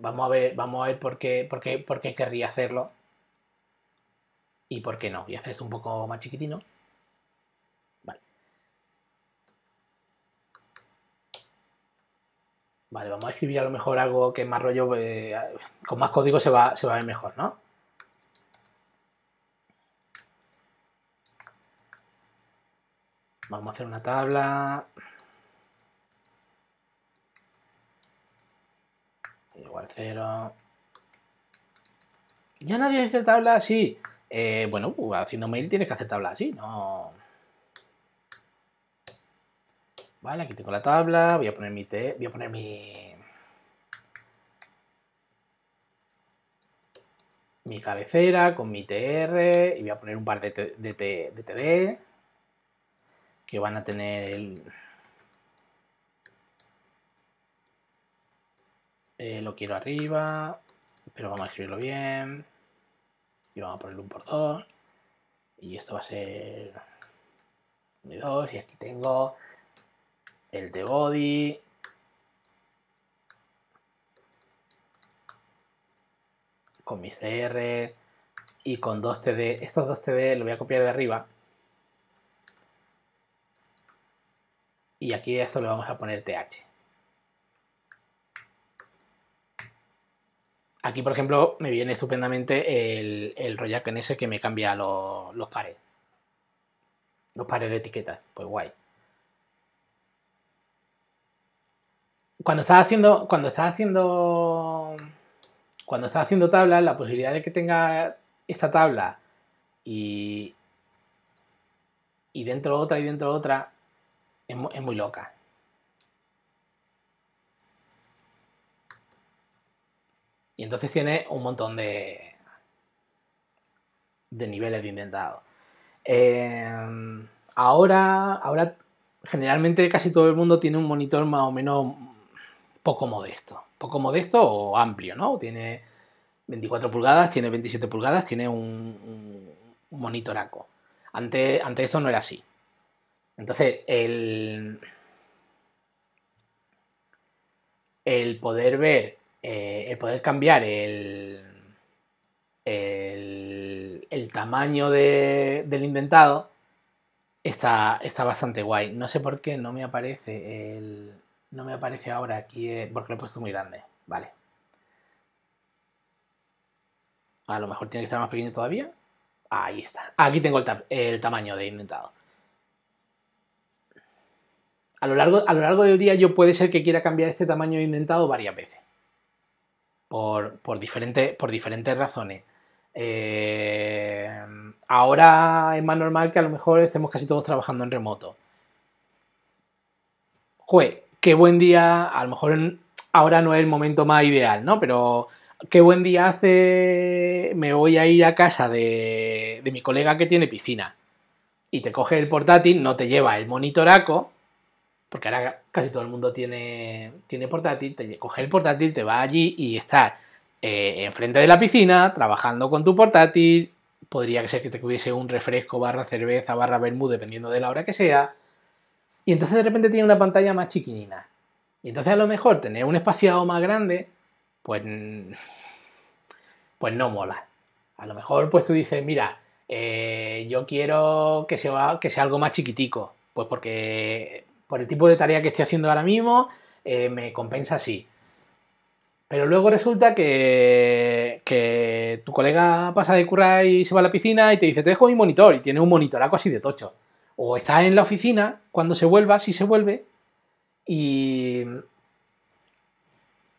vamos a ver, vamos a ver por qué, por qué, por qué querría hacerlo y por qué no. Voy a hacer esto un poco más chiquitino. Vale. vamos a escribir a lo mejor algo que más rollo, eh, con más código se va, se va a ver mejor, ¿no? Vamos a hacer una tabla. Igual cero ¿Ya nadie hace tabla así? Eh, bueno, pues, haciendo mail tienes que hacer tabla así, no... Vale, aquí tengo la tabla, voy a poner mi voy a poner mi... Mi cabecera con mi TR y voy a poner un par de TD que van a tener el, eh, lo quiero arriba, pero vamos a escribirlo bien. Y vamos a ponerlo un por dos Y esto va a ser y Y aquí tengo el de body. Con mi CR y con dos td Estos dos td lo voy a copiar de arriba y aquí a esto le vamos a poner TH. Aquí, por ejemplo, me viene estupendamente el, el en ese que me cambia los pares. Los pares de etiquetas. Pues guay. Cuando estás haciendo. Cuando estás haciendo. Cuando estás haciendo tablas, la posibilidad de que tenga esta tabla y. Y dentro otra y dentro otra, es muy, loca. Y entonces tiene un montón de, de niveles de inventado. Eh, ahora, ahora, generalmente casi todo el mundo tiene un monitor más o menos poco modesto. Poco modesto o amplio, ¿no? Tiene 24 pulgadas, tiene 27 pulgadas, tiene un, monitoraco. Antes, antes esto no era así. Entonces, el, el poder ver, eh, el poder cambiar el, el, tamaño del inventado está, está bastante guay. No sé por qué no me aparece el, no me aparece ahora aquí, eh, porque lo he puesto muy grande, vale. A lo mejor tiene que estar más pequeño todavía. Ahí está. Aquí tengo el, el tamaño de inventado. A lo largo, a lo largo del día yo puede ser que quiera cambiar este tamaño inventado varias veces. Por, por, por diferentes razones. Eh, ahora es más normal que a lo mejor estemos casi todos trabajando en remoto. Jue, qué buen día, a lo mejor ahora no es el momento más ideal, ¿no? Pero qué buen día hace, me voy a ir a casa de mi colega que tiene piscina. Y te coge el portátil, no te lleva el monitoraco, porque ahora casi todo el mundo tiene, tiene portátil, te coge el portátil, te vas allí y estás eh, enfrente de la piscina, trabajando con tu portátil, podría ser que te hubiese un refresco barra cerveza barra vermú, dependiendo de la hora que sea, y entonces de repente tiene una pantalla más chiquinina. Y entonces a lo mejor tener un espaciado más grande, pues, pues no mola. A lo mejor pues tú dices, mira, eh, yo quiero que sea, que sea algo más chiquitico, pues porque por el tipo de tarea que estoy haciendo ahora mismo, eh, me compensa así. Pero luego resulta que, que, tu colega pasa de currar y se va a la piscina y te dice, te dejo mi monitor, y tiene un monitoraco así de tocho. O estás en la oficina, cuando se vuelva, si se vuelve, y,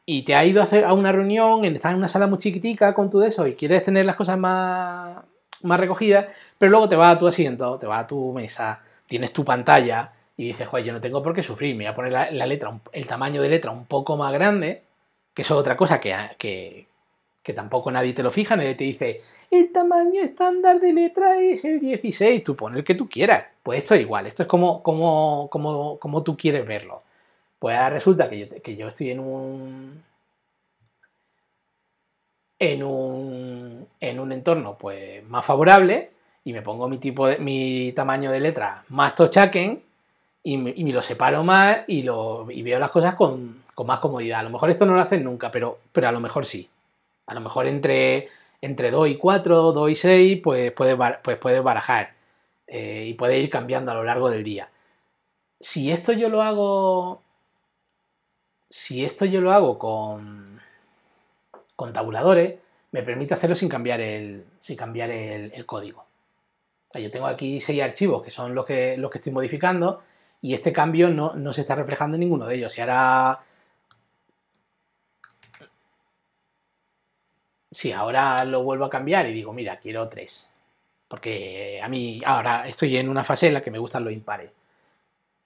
y te ha ido a, hacer, a una reunión, estás en una sala muy chiquitica con tu de eso, y quieres tener las cosas más, más recogidas, pero luego te va a tu asiento, te va a tu mesa, tienes tu pantalla, y dices, joder, yo no tengo por qué sufrir, me voy a poner la, letra, el tamaño de letra un poco más grande, que es otra cosa que, tampoco nadie te lo fija, nadie te dice, el tamaño estándar de letra es el 16, tú pon el que tú quieras. Pues esto es igual, esto es como, como, tú quieres verlo. Pues resulta que yo, estoy en un, en un, en un entorno pues, más favorable y me pongo mi, tipo de, mi tamaño de letra más tochaken y lo separo más y, lo, veo las cosas con, más comodidad. A lo mejor esto no lo hacen nunca, pero, pero a lo mejor sí. A lo mejor entre, entre 2 y 4, 2 y 6, pues puedes, pues puedes barajar eh, y puedes ir cambiando a lo largo del día. Si esto yo lo hago... Si esto yo lo hago con, con tabuladores, me permite hacerlo sin cambiar el, sin cambiar el, código. yo tengo aquí seis archivos que son los que, los que estoy modificando y este cambio no, se está reflejando en ninguno de ellos. Si ahora si ahora lo vuelvo a cambiar y digo, mira, quiero tres. Porque a mí ahora estoy en una fase en la que me gustan los impares.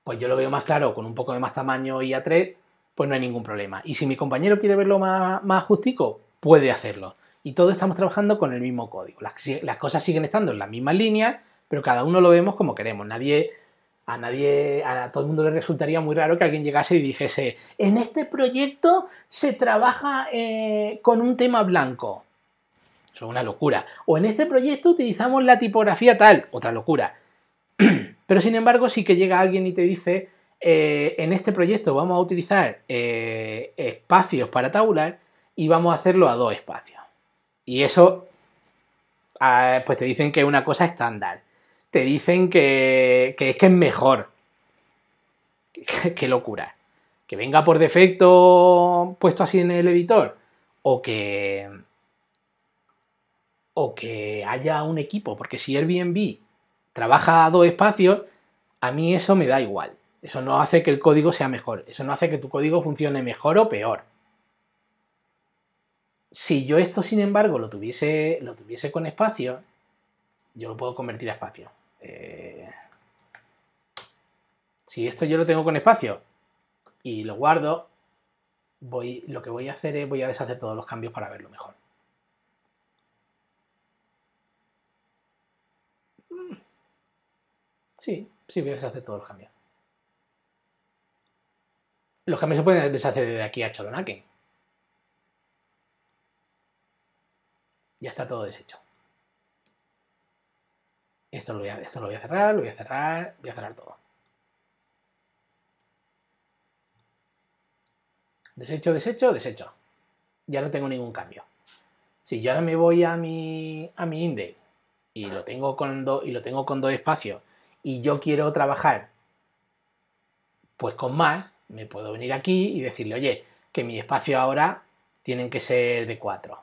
Pues yo lo veo más claro, con un poco de más tamaño y a tres, pues no hay ningún problema. Y si mi compañero quiere verlo más, más justico, puede hacerlo. Y todos estamos trabajando con el mismo código. Las, las cosas siguen estando en las mismas líneas, pero cada uno lo vemos como queremos. Nadie a nadie, a todo el mundo le resultaría muy raro que alguien llegase y dijese, en este proyecto se trabaja eh, con un tema blanco. Eso es una locura. O en este proyecto utilizamos la tipografía tal, otra locura. Pero sin embargo, sí que llega alguien y te dice, eh, en este proyecto vamos a utilizar eh, espacios para tabular y vamos a hacerlo a dos espacios. Y eso, ah, pues te dicen que es una cosa estándar te dicen que, es que es mejor. Qué locura. Que venga por defecto puesto así en el editor. O que. O que haya un equipo. Porque si Airbnb trabaja a dos espacios, a mí eso me da igual. Eso no hace que el código sea mejor. Eso no hace que tu código funcione mejor o peor. Si yo esto, sin embargo, lo tuviese, lo tuviese con espacio, yo lo puedo convertir a espacio. Eh, si esto yo lo tengo con espacio y lo guardo, voy, lo que voy a hacer es voy a deshacer todos los cambios para verlo mejor. Sí, sí, voy a deshacer todos los cambios. Los cambios se pueden deshacer desde aquí a Cholonake. Ya está todo deshecho. Esto lo, voy a, esto lo voy a cerrar, lo voy a cerrar, voy a cerrar todo. deshecho, deshecho, deshecho. Ya no tengo ningún cambio. Si yo ahora me voy a mi, a mi index y lo tengo con dos y lo tengo con dos espacios y yo quiero trabajar pues con más, me puedo venir aquí y decirle, oye, que mi espacio ahora tienen que ser de 4.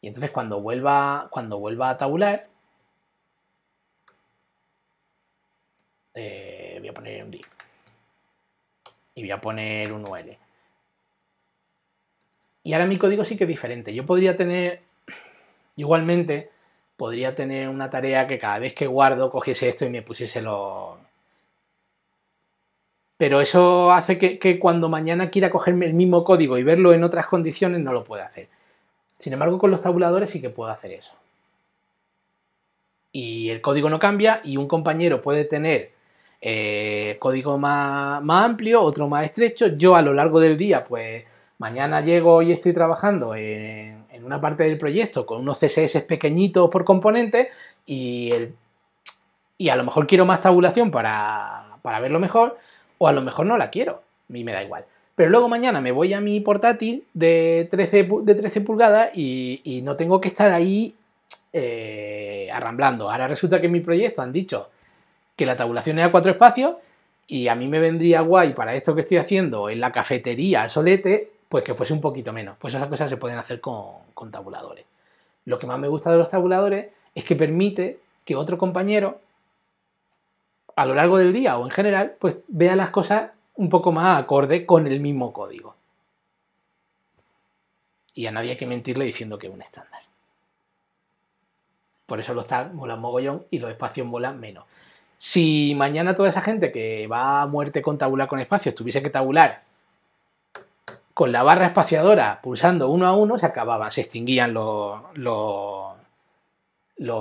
Y entonces cuando vuelva, cuando vuelva a tabular, Eh, voy a poner un div y voy a poner un UL. Y ahora mi código sí que es diferente. Yo podría tener, igualmente, podría tener una tarea que cada vez que guardo cogiese esto y me pusiese lo... Pero eso hace que, que cuando mañana quiera cogerme el mismo código y verlo en otras condiciones no lo pueda hacer. Sin embargo, con los tabuladores sí que puedo hacer eso. Y el código no cambia y un compañero puede tener eh, código más, amplio, otro más estrecho. Yo a lo largo del día, pues mañana llego y estoy trabajando en, una parte del proyecto con unos CSS pequeñitos por componente y, y a lo mejor quiero más tabulación para, verlo mejor o a lo mejor no la quiero. A mí me da igual. Pero luego mañana me voy a mi portátil de 13, de pulgadas y, no tengo que estar ahí eh, arramblando. Ahora resulta que en mi proyecto han dicho que la tabulación era cuatro espacios y a mí me vendría guay para esto que estoy haciendo en la cafetería al solete, pues que fuese un poquito menos. Pues esas cosas se pueden hacer con, tabuladores. Lo que más me gusta de los tabuladores es que permite que otro compañero a lo largo del día o en general, pues vea las cosas un poco más acorde con el mismo código. Y a nadie hay que mentirle diciendo que es un estándar. Por eso los tags molan mogollón y los espacios molan menos. Si mañana toda esa gente que va a muerte con tabular con espacios tuviese que tabular con la barra espaciadora pulsando uno a uno, se acababan, se extinguían los, los,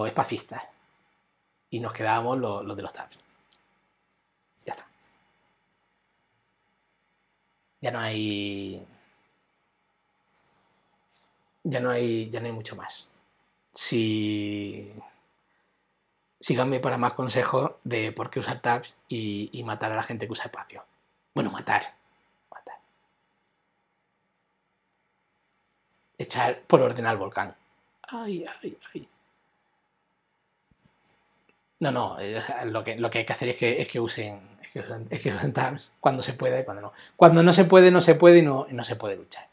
espacistas. Y nos quedábamos los, de los tabs. Ya está. Ya no hay. Ya no hay. Ya no hay mucho más. Si síganme para más consejos de por qué usar tabs y, matar a la gente que usa espacio. Bueno, matar. Matar. Echar por orden al volcán. Ay, ay, ay. No, no, eh, lo, que, lo que, hay que hacer es que, usen, tabs cuando se pueda y cuando no. Cuando no se puede, no se puede y no, no se puede luchar.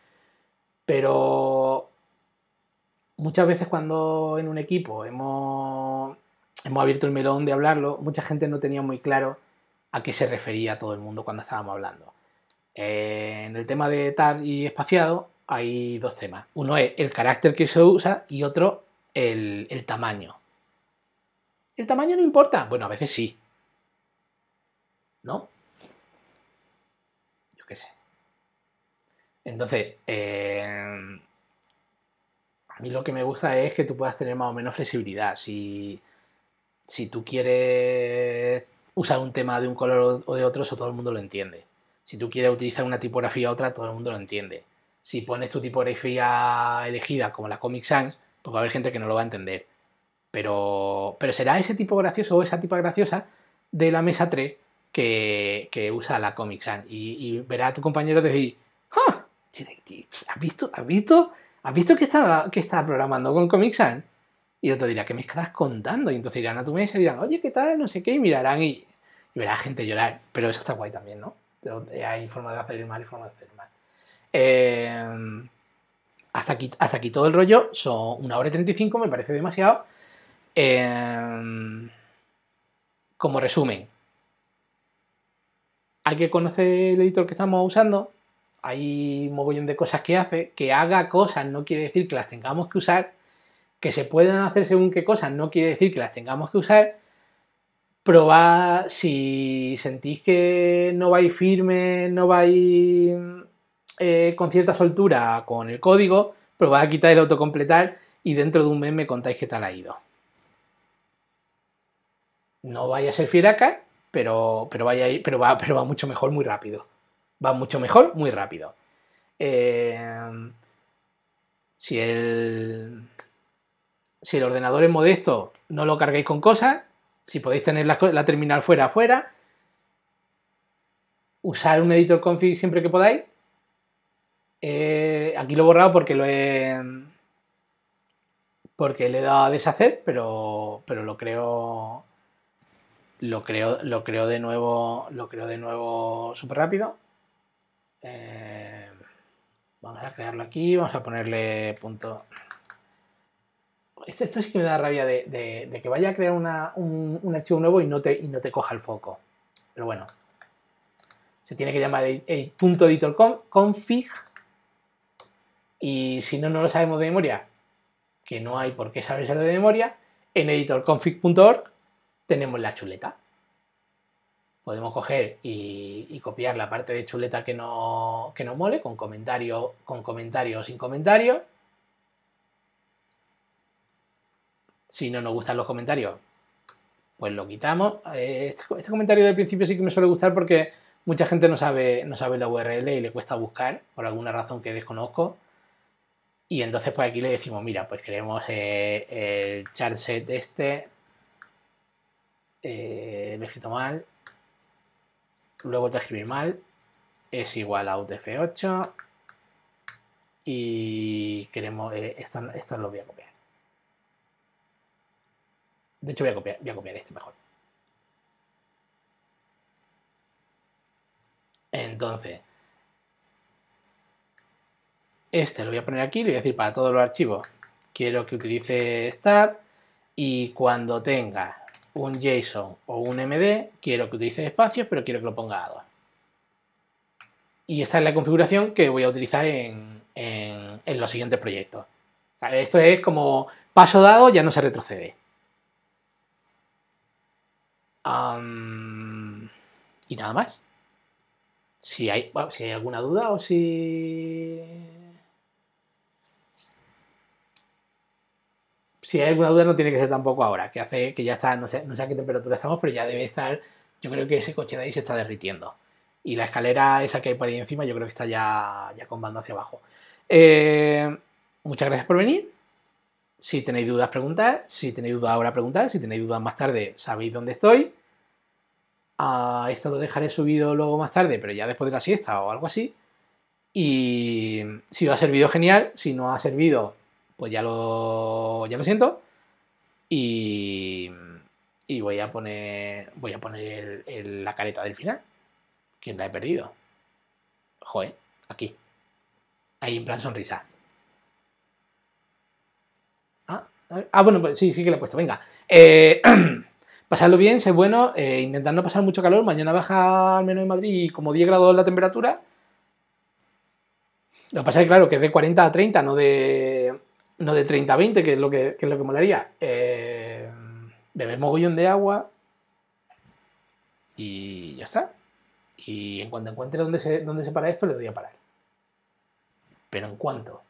Pero muchas veces cuando en un equipo hemos hemos abierto el melón de hablarlo, mucha gente no tenía muy claro a qué se refería todo el mundo cuando estábamos hablando. Eh, en el tema de TAR y espaciado hay dos temas. Uno es el carácter que se usa y otro el, tamaño. ¿El tamaño no importa? Bueno, a veces sí. ¿No? Yo qué sé. Entonces, eh, a mí lo que me gusta es que tú puedas tener más o menos flexibilidad. Si si tú quieres usar un tema de un color o de otro, eso todo el mundo lo entiende. Si tú quieres utilizar una tipografía u otra, todo el mundo lo entiende. Si pones tu tipografía elegida como la Comic Sans, pues va a haber gente que no lo va a entender. Pero, pero será ese tipo gracioso o esa tipa graciosa de la mesa 3 que, usa la Comic Sans. Y, verá a tu compañero decir, ¡Ah! ¿Has visto, has visto, has visto que, estaba que está programando con Comic Sans? Y yo te dirá, ¿qué me estás contando? Y entonces irán a tu mesa y dirán, oye, ¿qué tal? No sé qué, y mirarán y, verá gente llorar. Pero eso está guay también, ¿no? Hay forma de hacer el mal y forma de hacer mal. Eh, hasta, aquí, hasta aquí todo el rollo. Son una hora y 35, me parece demasiado. Eh, como resumen, hay que conocer el editor que estamos usando. Hay un mogollón de cosas que hace. Que haga cosas no quiere decir que las tengamos que usar que se pueden hacer según qué cosas, no quiere decir que las tengamos que usar. Probad si sentís que no vais firme, no vais eh, con cierta soltura con el código, probad a quitar el autocompletar y dentro de un mes me contáis qué tal ha ido. No vaya a ser firaca, pero, pero, va, mucho mejor muy rápido. Va mucho mejor muy rápido. Eh, si el si el ordenador es modesto, no lo carguéis con cosas. Si podéis tener la, terminal fuera, afuera. Usar un editor config siempre que podáis. Eh, aquí lo he borrado porque lo he. Porque le he dado a deshacer, pero, pero lo creo. Lo creo, lo creo de nuevo. Lo creo de nuevo súper rápido. Eh, vamos a crearlo aquí. Vamos a ponerle punto esto, sí que me da rabia de, que vaya a crear un, archivo nuevo y no, te, coja el foco. Pero bueno, se tiene que llamar .editorconfig y si no, no lo sabemos de memoria, que no hay por qué saberlo de memoria, en editorconfig.org tenemos la chuleta. Podemos coger y, copiar la parte de chuleta que no, mole, con comentario, con comentario o sin comentario, Si no nos gustan los comentarios, pues lo quitamos. Eh, este, este, comentario del principio sí que me suele gustar porque mucha gente no sabe, no sabe la URL y le cuesta buscar por alguna razón que desconozco. Y entonces pues aquí le decimos, mira, pues queremos eh, el charset este, eh, lo he escrito mal, luego te escribí mal, es igual a UTF-8 y queremos, esto, eh, esto lo voy a copiar. De hecho, voy a copiar, este mejor. Entonces, este lo voy a poner aquí, le voy a decir para todos los archivos, quiero que utilice start y cuando tenga un JSON o un MD, quiero que utilice espacios, pero quiero que lo ponga a dos. Y esta es la configuración que voy a utilizar en, los siguientes proyectos. esto es como paso dado, ya no se retrocede y nada más. Si hay, si alguna duda o si... Si hay alguna duda no tiene que ser tampoco ahora, que hace que ya está, no sé, a qué temperatura estamos, pero ya debe estar, yo creo que ese coche de ahí se está derritiendo. Y la escalera esa que hay por ahí encima yo creo que está ya, ya combando hacia abajo. Eh, muchas gracias por venir. Si tenéis dudas, preguntad. Si tenéis dudas ahora, preguntad. Si tenéis dudas más tarde, sabéis dónde estoy. Ah, esto lo dejaré subido luego más tarde, pero ya después de la siesta o algo así. Y si os ha servido, genial. Si no ha servido, pues ya lo, ya lo siento. Y, y voy a poner, voy a poner la careta del final. Que la he perdido. Joder, aquí. Ahí en plan sonrisa. Ah, bueno, pues sí, sí que le he puesto. Venga. Eh, Pasarlo bien, sé bueno, eh, no pasar mucho calor. Mañana baja al menos en Madrid y como 10 grados la temperatura. Lo que pasa es que, claro, que de 40 a 30, no de, no de 30 a 20, que es lo que, que lo que molaría. Eh, beber mogollón de agua y ya está. Y en cuanto encuentre dónde se, dónde se para esto, le doy a parar. Pero en cuanto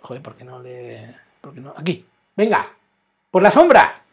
joder, ¿por qué no le...? no? Aquí. Venga, por la sombra.